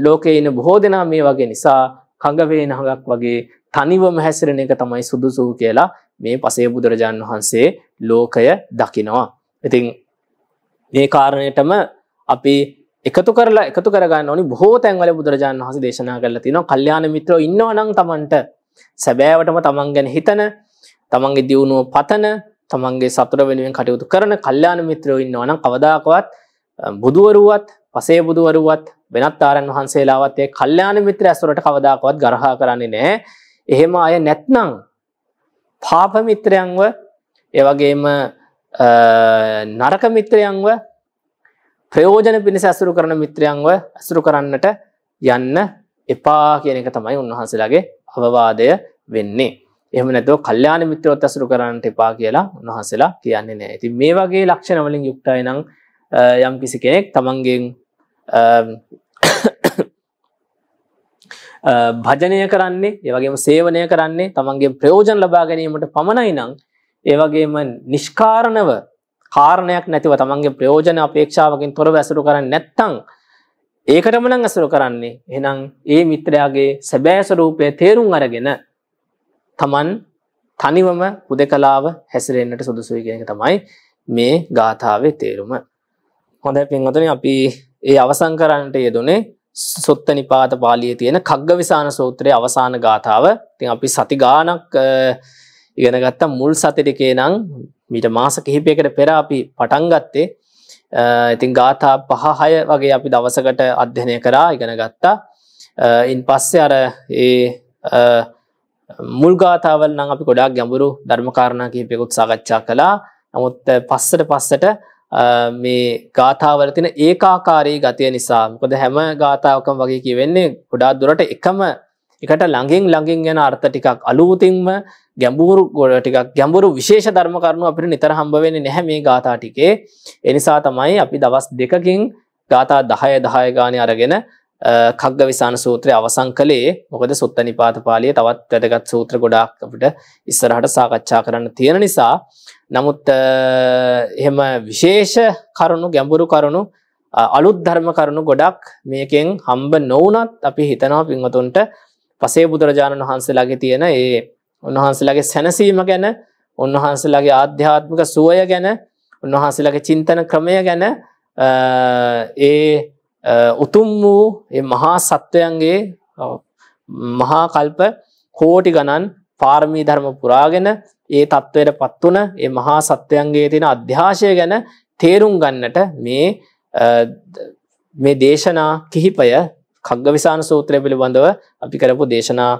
ලෝකයේ ඉන්න බොහෝ දෙනා මේ වගේ නිසා කඟවේන හඟක් වගේ තනිවම හැසිරෙන එක තමයි සුදුසූ කියලා මේ පසේ බුදුරජාණන් වහන්සේ ලෝකය දකිනවා. ඉතින් මේ කාරණයටම අපි එකතු කරලා එකතු කරගන්න ඕනි බොහෝ තැන්වල බුදුරජාණන් වහන්සේ දේශනා කරලා තිනවා කල්යාණ මිත්‍රෝ ඉන්නවා නම් Tamanට සැබෑවටම තමන් ගැන හිතන තමන්ගේ දියුණුව පතන තමන්ගේ සතුර වෙනුවෙන් කටයුතු කරන කල්්‍යාන මිත්‍රයෝ ඉන්නවන කවදාකවත් බුදුවරුවත් පසේ බුදුවරුවත් වෙනත් ආරන් වහන්සේලාවත්ඒ කල්්‍යාන මිත්‍ර ඇසුරට කවදාකවත් ගරහා කරන්නේ නෑ එහෙම අය නැත්නං පාපමිත්‍රයන්ව ඒවගේම නරක මිත්‍රයන්ව ප්‍රයෝජන පිණිස ඇසුරු කරන මිත්‍රයන්ව ඇසුරු කරන්නට යන්න එපා කියන එක තමයි උන්වහන්සේලාගේ අවවාදය වෙන්නේ. එහම නැතුව කල්්‍යාන මිත්‍රවත් ඇසුරු කරන්නට එපා කියලා උන්වහසලා කියන්නේ නෑ ඇති මේ වගේ ලක්ෂණවලින් යුක්ටයි නං යම් කිසි කෙනෙක් තමන්ගෙන් භජනය කරන්නේ ඒවගේම සේවනය කරන්නේ තමන්ගේ ප්‍රයෝජන ලබා ගැනීමට පමණයි නං ඒවගේම නිෂ්කාරණව කාරණයක් නැතිව තමන්ගේ ප්‍රයෝජන අපේක්ෂාවකින් තොර වැසරු කරන්න නැත්තං ඒකටම නං ඇසුරු කරන්නේ එහෙනම් ඒ මිත්‍රයාගේ සැබෑස්වරූපය තේරුම් අරගෙන තමන් තනිවම උදකලාව හැසිරෙන්න්නට සුදුසුයි කියෙනක තමයි මේ ගාථාවේ තේරුම. හොඳ පින්වතන අපි ඒ අවසං කරන්නට යෙදුනේ සොත්ත නිපාත පාලිය තියෙන කග්ග විසාන සූත්‍රය අවසාන ගාථාව ති අපි සති ගානක් ඉගෙනගත්තා මුල් සතිටිකේ නම් මීට මාස කිහිපයකට පෙර අපි පටන්ගත්තේ ඉතින් ගාථා පහහය වගේ අපි දවසකට අධ්‍යනය කරා ඉගෙන ගත්තා ඉන් පස්සේ අර ඒ මුල් ගාතාවල් නම් අපි ගොඩක් ගැඹුරු ධර්මකාරණ කීපයකුත් සාකච්ඡා කළා නමුත් පස්සට පස්සට මේ ගාථාවල තින ඒකාකාරී ගතිය නිසා මොකද හැම ගාථාවකම වගේ කියවෙන්නේ ගොඩා දුරට එකම එකට ළඟින් ළඟින් යන අර්ථ ටිකක් අලුතින්ම ගැඹුරු ගොඩ ටිකක් ගැඹුරු විශේෂ ධර්ම කරුණු අපිට නිතර හම්බවෙන්නේ නැහැ මේ ගාථා ටිකේ එනිසා තමයි අපි දවස් දෙකකින් ගාථා දහය දහය ගානය අරගෙන කක්ග විසාන සූත්‍රය අවසං කළේ මොකද සුත්ත නිපාත පාලිය තවත් වැදගත් සූත්‍ර ගොඩාක් අපිට ඉස්සරහට සාකච්ඡා කරන්න තියෙන නිසා නමුත් එහෙම විශේෂ කරුණු ගැඹුරු කරුණු අලුත් ධර්ම කරුණු ගොඩක් මේකෙන් හම්බ නොවනත් අපි හිතනවා පින්වතුන්ට පසේ බුදුරජාණන් වහන්සේලාගේ තියෙන ඒ උන්වහන්සේලාගේ සැනසීම ගැන උන්වහන්සේලාගේ ආධ්‍යාත්මික සුවය ගැන උන්වහන්සේලාගේ චින්තන ක්‍රමය ගැන ඒ උතුම් වූ මහා සත්වයන්ගේ මහා කල්ප කෝටි ගණන් පාර්මී ධර්ම පුරාගෙන ඒ තත්ත්වයට පත් වන ඒ මහා සත්වයන්ගේ තියෙන අධ්‍යාශය ගැන තේරුම් ගන්නට මේ මේ දේශනා කිහිපය කග්ගවිසාන සූත්‍රය පිළිබඳව අපි කරපු දේශනා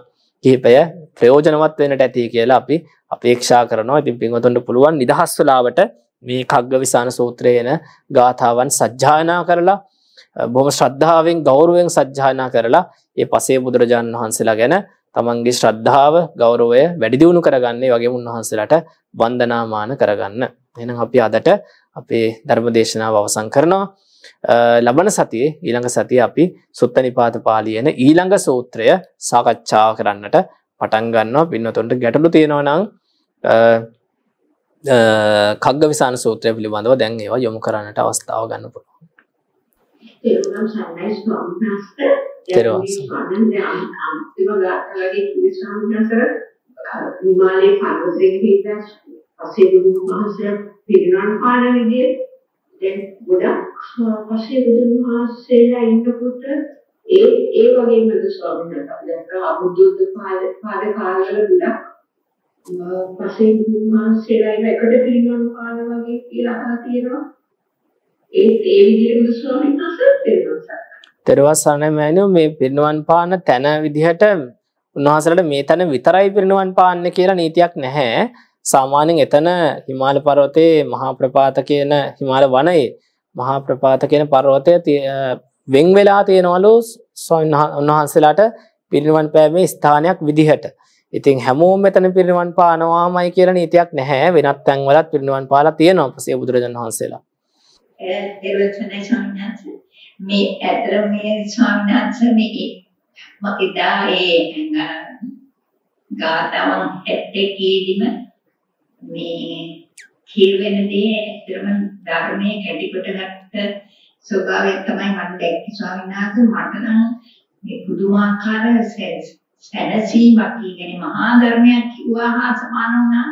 කිහිපය ප්‍රයෝජනවත් වෙනට ඇති කියලා අපි අපේක්ෂා කරනවා ඉතින් පින්වතුන්ට පුළුවන් නිදහස් වෙලාවට මේ කග්ග විසාන සූත්‍රයේන ගාථාවන් සජ්ජායනා කරලා බොහොම ශ්‍රද්ධාවෙන් ගෞරවයෙන් සජ්ජායනා කරලා ඒ පසේ බුදුරජාණන් වහන්සේලා ගැන තමන්ගේ ශ්‍රද්ධාව ගෞරවය වැඩි දියුණු කරගන්නේ වගේ උන්වහන්සේලාට වන්දනාමාන කරගන්න. එහෙනම් අපි අදට අපේ ධර්ම දේශනාව අවසන් කරනවා. ලබන සතියේ ඊළඟ සතියේ අපි සුත්තනිපාත පාළියන ඊළඟ සූත්‍රය සාකච්ඡා කරන්නට පටන් ගන්නවා පින්නතොන්ට ගැටලු තියෙනවනම් කග්ග විසාන සූත්‍රය පිළිබඳව දැන් ඒවා යොමු කරන්නට අවස්ථාව ගන්න පුළුවන්. තෙරුවන් නිමාලේ පර්වතයේ හිටලා පස්සේ බුදු මහසය පිරිනවන් පාන විදිය දැන් ගොඩක් පස්සේ බුදු මහසයලා ඉන්නකොට ඒ ඒ වගේම ද ස්වාමීන් වහන්සේ අපේ අමුදුත් පාද පාද කාලවල ගොඩක් පසේ මාසෙලයිම එකට පිළිනවන කාල වගේ කියලා අහලා තියෙනවා ඒත් ඒ විදිහම ස්වාමීන් වහන්සේ තේරුණා තෙරවසරණයි මෑණියෝ මේ පිරිනවන් පාන තැන විදිහට උන්වහන්සේලාට මේ තැන විතරයි පිරිනවන් පාන්න කියලා නීතියක් නැහැ. සාමාන්‍යයෙන් එතන හිමාල පර්වතයේ මහා ප්‍රපාත කියන හිමාල වනයේ මහා ප්‍රපාත කියන පර්වතය වෙන් වෙලා තියෙනවලු උන්වහන්සේලාට පිරිනිවන් පෑමේ ස්ථානයක් විදිහට. ඉතින් හැමෝම මෙතන පිරිනිවන් පානවාමයි කියලා නීතියක් නැහැ. වෙනත් තැන්වලත් පිරිනිවන් පාලා තියෙනවා පසේ බුදුරජාණන් වහන්සේලා. මේ ඇතර මේ ස්වාමීන් වහන්සේ මේ මකිදා ඒ ගාතවන් ඇත්තේ කීදිම මේ කියවෙන දේ ඇත්තම ධර්මයේ කැටිකොට ගත්ත ස්වභාවයෙන් තමයි මම දැක්කේ ස්වාමීන් වහන්සේ මට නම් මේ පුදුමාකාර සැනසීමක් කියන්නේ මහා ධර්මයක් කිව්වා හා සමාන වුණා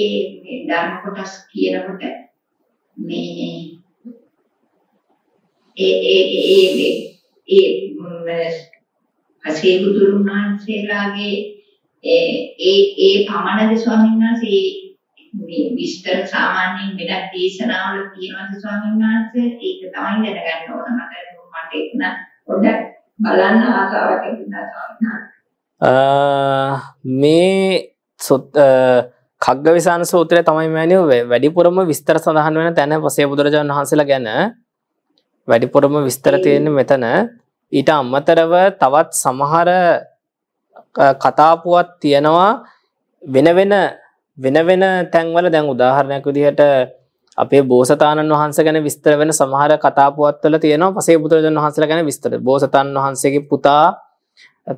ඒ මේ ධර්ම කොටස් කියනකොට මේ ඒ ඒ ඒ ඒ අසේ බුදුන් වහන්සේලාගේ ඒ ඒ පමණද ස්වාමීන් වහන්සේ මේ විස්තර සාමාන්‍යයෙන් මෙලක් දේශනාවල කියනවාද ස්වාමීන් වහන්සේ ඒක තමයි දැනගන්න ඕන මට මට ඒක නම් පොඩ්ඩක් බලන්න ආසාවක් තියෙනවා මේ සොත් කග්ගවිසාන සූත්‍රය තමයි මෑණියෝ වැඩිපුරම විස්තර සඳහන් වෙන තැන පසේ බුදුරජාණන් වහන්සේලා ගැන වැඩිපුරම විස්තර තියෙන්නේ මෙතන ඊට අමතරව තවත් සමහර කතාපුවත් තියෙනවා වෙන වෙන වෙන වෙන තැන්වල දැන් උදාහරණයක් විදිහට අපේ බෝසතාණන් වහන්ස ගැන විස්තර වෙන සමහර කතාපුවත්වල තියෙනවා පසේ බුදුරජන් වහන්සල ගැන විස්තර බෝසතන් වහන්සේගේ පුතා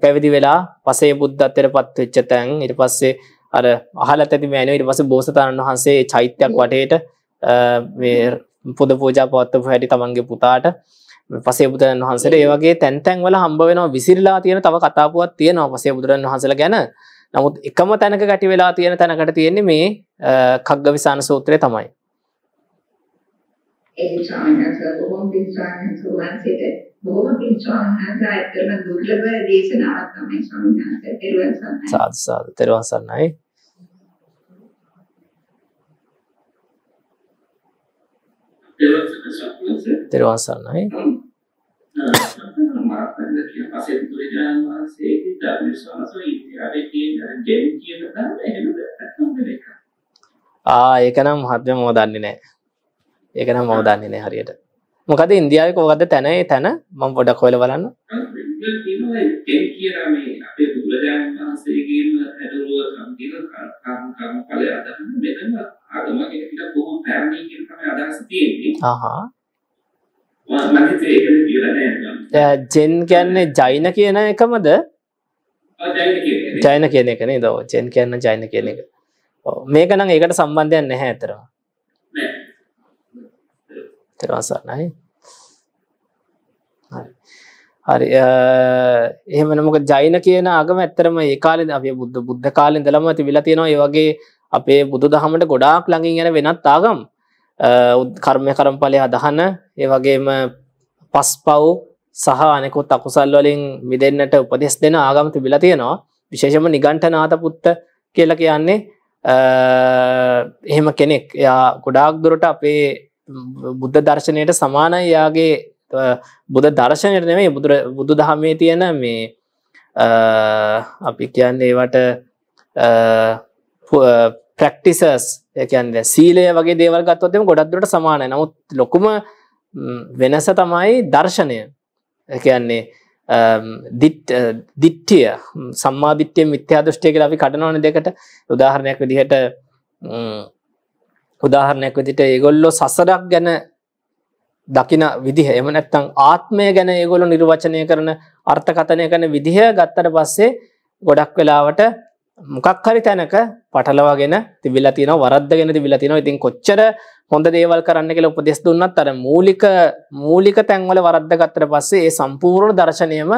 පැවිදි වෙලා පසේ බුද්ධත්තර පත්වෙච්ච තැන් ඉට පස්සේ අර අහල ඇති මෑන ඉට පස බෝසතාණන් වහන්සේ චෛත්‍යයක් වටේට පුද පූජා පවත්තපු හැටි තමන්ගේ පුතාට පසේ බුදුරන් වහන්සට ඒවගේ තැන්තැන්වල හම්බ වෙනවා විසිරලා තියෙන තව කතාපුවත් තියෙනවා පසේ බුදුරන් වහසල ගැන නමුත් එකම තැනක ගැටි වෙලා තියෙන තැනකට තියෙන්නේ මේ කක්ග විසාන සූත්‍රය තමයි සාධසාධ තෙරවන් සන්නයි තෙරවන් සන්නයි මාර්ගදර්ශිය පසේ බුදුරජාණන් වහන්සේ ධර්ම ශ්‍රවණසෝ ඉන්දියාවේ කියන ජෙන් කියන ධර්ම එහෙමද නැත්නම් දෙක ආ ඒක නම් මහත්මයා මම දන්නේ නැහැ ඒක නම් මම දන්නේ නැහැ හරියට මොකද ඉන්දියාවේ කොහොමද තැන ඒ තැන මම පොඩක් හොයලා බලන්න ජෙන් කියලා මේ අපේ බුදුරජාණන් වහන්සේගේම ඇදුරුව කම් කියන කම් කම් කලේ අදහන මෙතන ආගමකට බොහොම පැරණි කියන තමයි අදහස තියෙන්නේ ආහා ජෙන් කියන්නේ ජයින කියන එකමද ජයන කියන එකන දව ජෙන් කියන්න ජයන කියන එක මේක නම් ඒකට සම්බන්ධයක් නැහැ ඇතරවා තෙරවාසන්නයි හරි එහෙමනමක ජයින කියන ආගම ඇත්තරම ඒ කාලෙ අපේ බුද්ධ බුද්ධ කාලෙ දළම තිබිලා තියෙනවා ඒ වගේ අපේ බුදු දහමට ගොඩාක් ළඟින් යන වෙනත් ආගම් කර්මය කරම්ඵලය අදහන ඒ වගේම පස් පව් සහ අනෙකුත් අකුසල් වලින් මිදෙන්නට උපදෙස් දෙන ආගම තිබිලා තියෙනවා විශේෂම නිගණ්ඨනාත පුත්ත කියලා කියන්නේ එහෙම කෙනෙක් එයා ගොඩාක් දුරට අපේ බුද්ධ දර්ශනයට සමානයි යාගේ බුද්ධ දර්ශනයට නෙමෙයි බුදුර බුදු දහමේ තියෙන මේ අපි කියන්නේ ඒවට ප්‍රක්ටිසස් එකන්ද සීලය වගේ දේවල් ගත්තොත්ම ගොඩක්දුරට සමානය නමුත් ලොකුම වෙනස තමයි දර්ශනය කියන්නේ දිට්ටිය සම්මාධිත්‍යය මිත්‍යාදෘෂ්ටය කලාි කටනවන දෙකට උදාහරණයක් විදිහට උදාහරණයක් විදිට ඒගොල්ලො සසරක් ගැන දකින විදිහ එම නැත්තං ආත්මය ගැන ඒගොලු නිර්වචනය කරන අර්ථකථනය කරන විදිහ ගත්තර පස්සේ ගොඩක් වෙලාවට මොකක් හරි තැනක පටලවාගෙන තිබිලා තියෙන වරද්දගෙන තිබිලා තියෙන ඉතින් කොච්චර හොඳ දේවල් කරන්න කියලා උපදෙස් දුන්නත් අර මූලික මූලික තැන්වල වරද්ද ගත්තට පස්සේ ඒ සම්පූර්ණ දර්ශනයම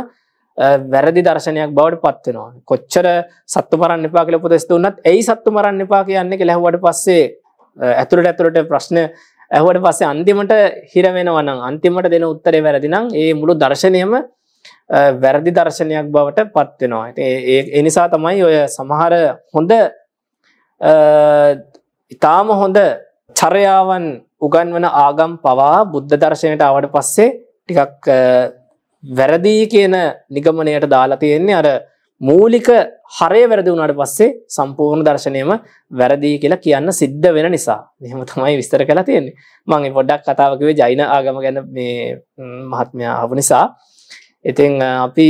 වැරදි දර්ශනයක් බවට පත් වෙනවා. කොච්චර සත්තු මරන්න එපා කියලා උපදෙස් දුන්නත් ඇයි සත්තු මරන්න එපා කියන්නේ කියලා ඇහුවට පස්සේ ඇතුළට ඇතුළට ප්‍රශ්න ඇහුවට පස්සේ අන්තිමට හිර වෙනවා නම් අන්තිමට දෙන උත්තරේ වැරදි නම් ඒ මුළු දර්ශනයම වැරදි දර්ශනයක් බවට පත්වෙනවා. එනිසා තමයි ඔය සමහර හොඳ ඉතාම හොඳ චරයාවන් උගන්වන ආගම් පවා බුද්ධ දර්ශනයට ආවට පස්සේ ටිකක් වැරදිී කියන නිගමනයට දාලා තියෙන්නේ අර මූලික හරය වැරදි වුණට පස්සේ සම්පූර්ණ දර්ශනයම වැරදිී කියලා කියන්න සිද්ධ වෙන නිසා මෙහම තමයි විස්තර කලා තියෙන්නේ මං පොඩ්ඩක් කතාවකවේ ජයින ආගම ගැන මේ මහත්මයා අහපු නිසා ඉතින් අපි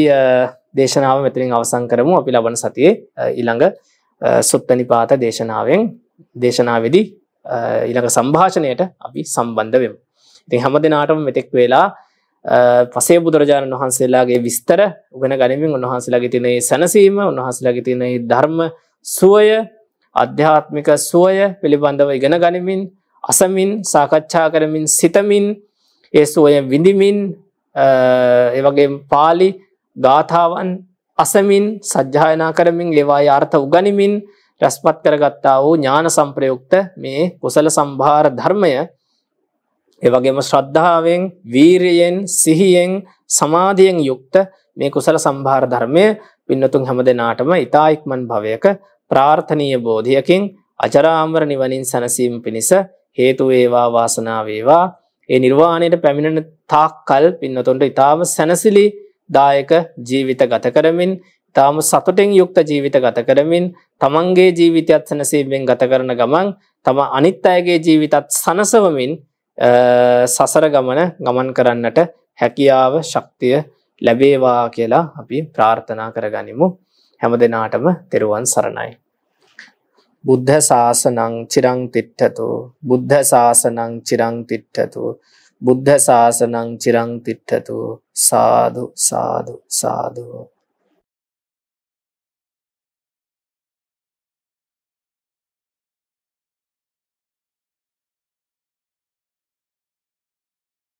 දේශනාව මෙතනින් අවසන් කරමු අපි ලබන සතියේ ඊළඟ සුත්තනිපාත දේශනාවෙන් දේශනාවෙදී ඊළඟ සම්භාෂණයට අපි සම්බන්ධ වෙමු. ඉතින් හැම දිනාටම මෙතෙක් වෙලා පසේ බුදුරජාණන් වහන්සේලාගේ විස්තර උගෙන ගනිමින් උන්වහන්සේලාගේ තියෙන සැනසීම, උන්වහන්සේලාගේ තියෙන ධර්ම සුවය, අධ්‍යාත්මික සුවය පිළිබඳව ඉගෙන ගනිමින්, අසමින්, සාකච්ඡා කරමින්, සිතමින්, ඒ සුවය විඳිමින්, ඒවගේ පාලි ගාථාවන් අසමින් සජ්්‍යායනා කරමින් ලෙවාය අර්ථ උගනිමින් රැස්පත් කරගත්තා වූ ඥාන සම්ප්‍රයුක්ත මේ කුසල සම්භාර ධර්මය ඒවගේම ශ්‍රද්ධාවෙන් වීරයෙන් සිහියෙන් සමාධියෙන් යුක්ත මේ කුසල සම්භාර ධර්මය පින්නතුන් හැම දෙනාටම ඉතා ඉක්මන් භවයක ප්‍රාර්ථනීය බෝධියකින් අජරාම්වර නිවනින් සැනසීම් පිණිස හේතුවේවා වාසනාවේවා ඒ නිර්වාණයට පැමිණෙන තාක් කල් පින්නතුන්ට ඉතාම සැනසිලි දායක ජීවිත ගත කරමින් තාම සතුටෙන් යුක්ත ජීවිත ගත කරමින් තමන්ගේ ජීවිතයත් සැනසීමෙන් ගත කරන ගමන් තම අනිත් අයගේ ජීවිතත් සනසවමින් සසර ගමන ගමන් කරන්නට හැකියාව ශක්තිය ලැබේවා කියලා අපි ප්‍රාර්ථනා කරගනිමු හැම දෙනාටම තෙරුවන් සරණයි බුද්ධ ශාසනං චිරං තිට්ඨතු බුද්ධ ශාසනං චිරං තිට්ඨතු බුද්ධ ශාසනං චිරං තිට්ඨතු සාදු සාදු සාදු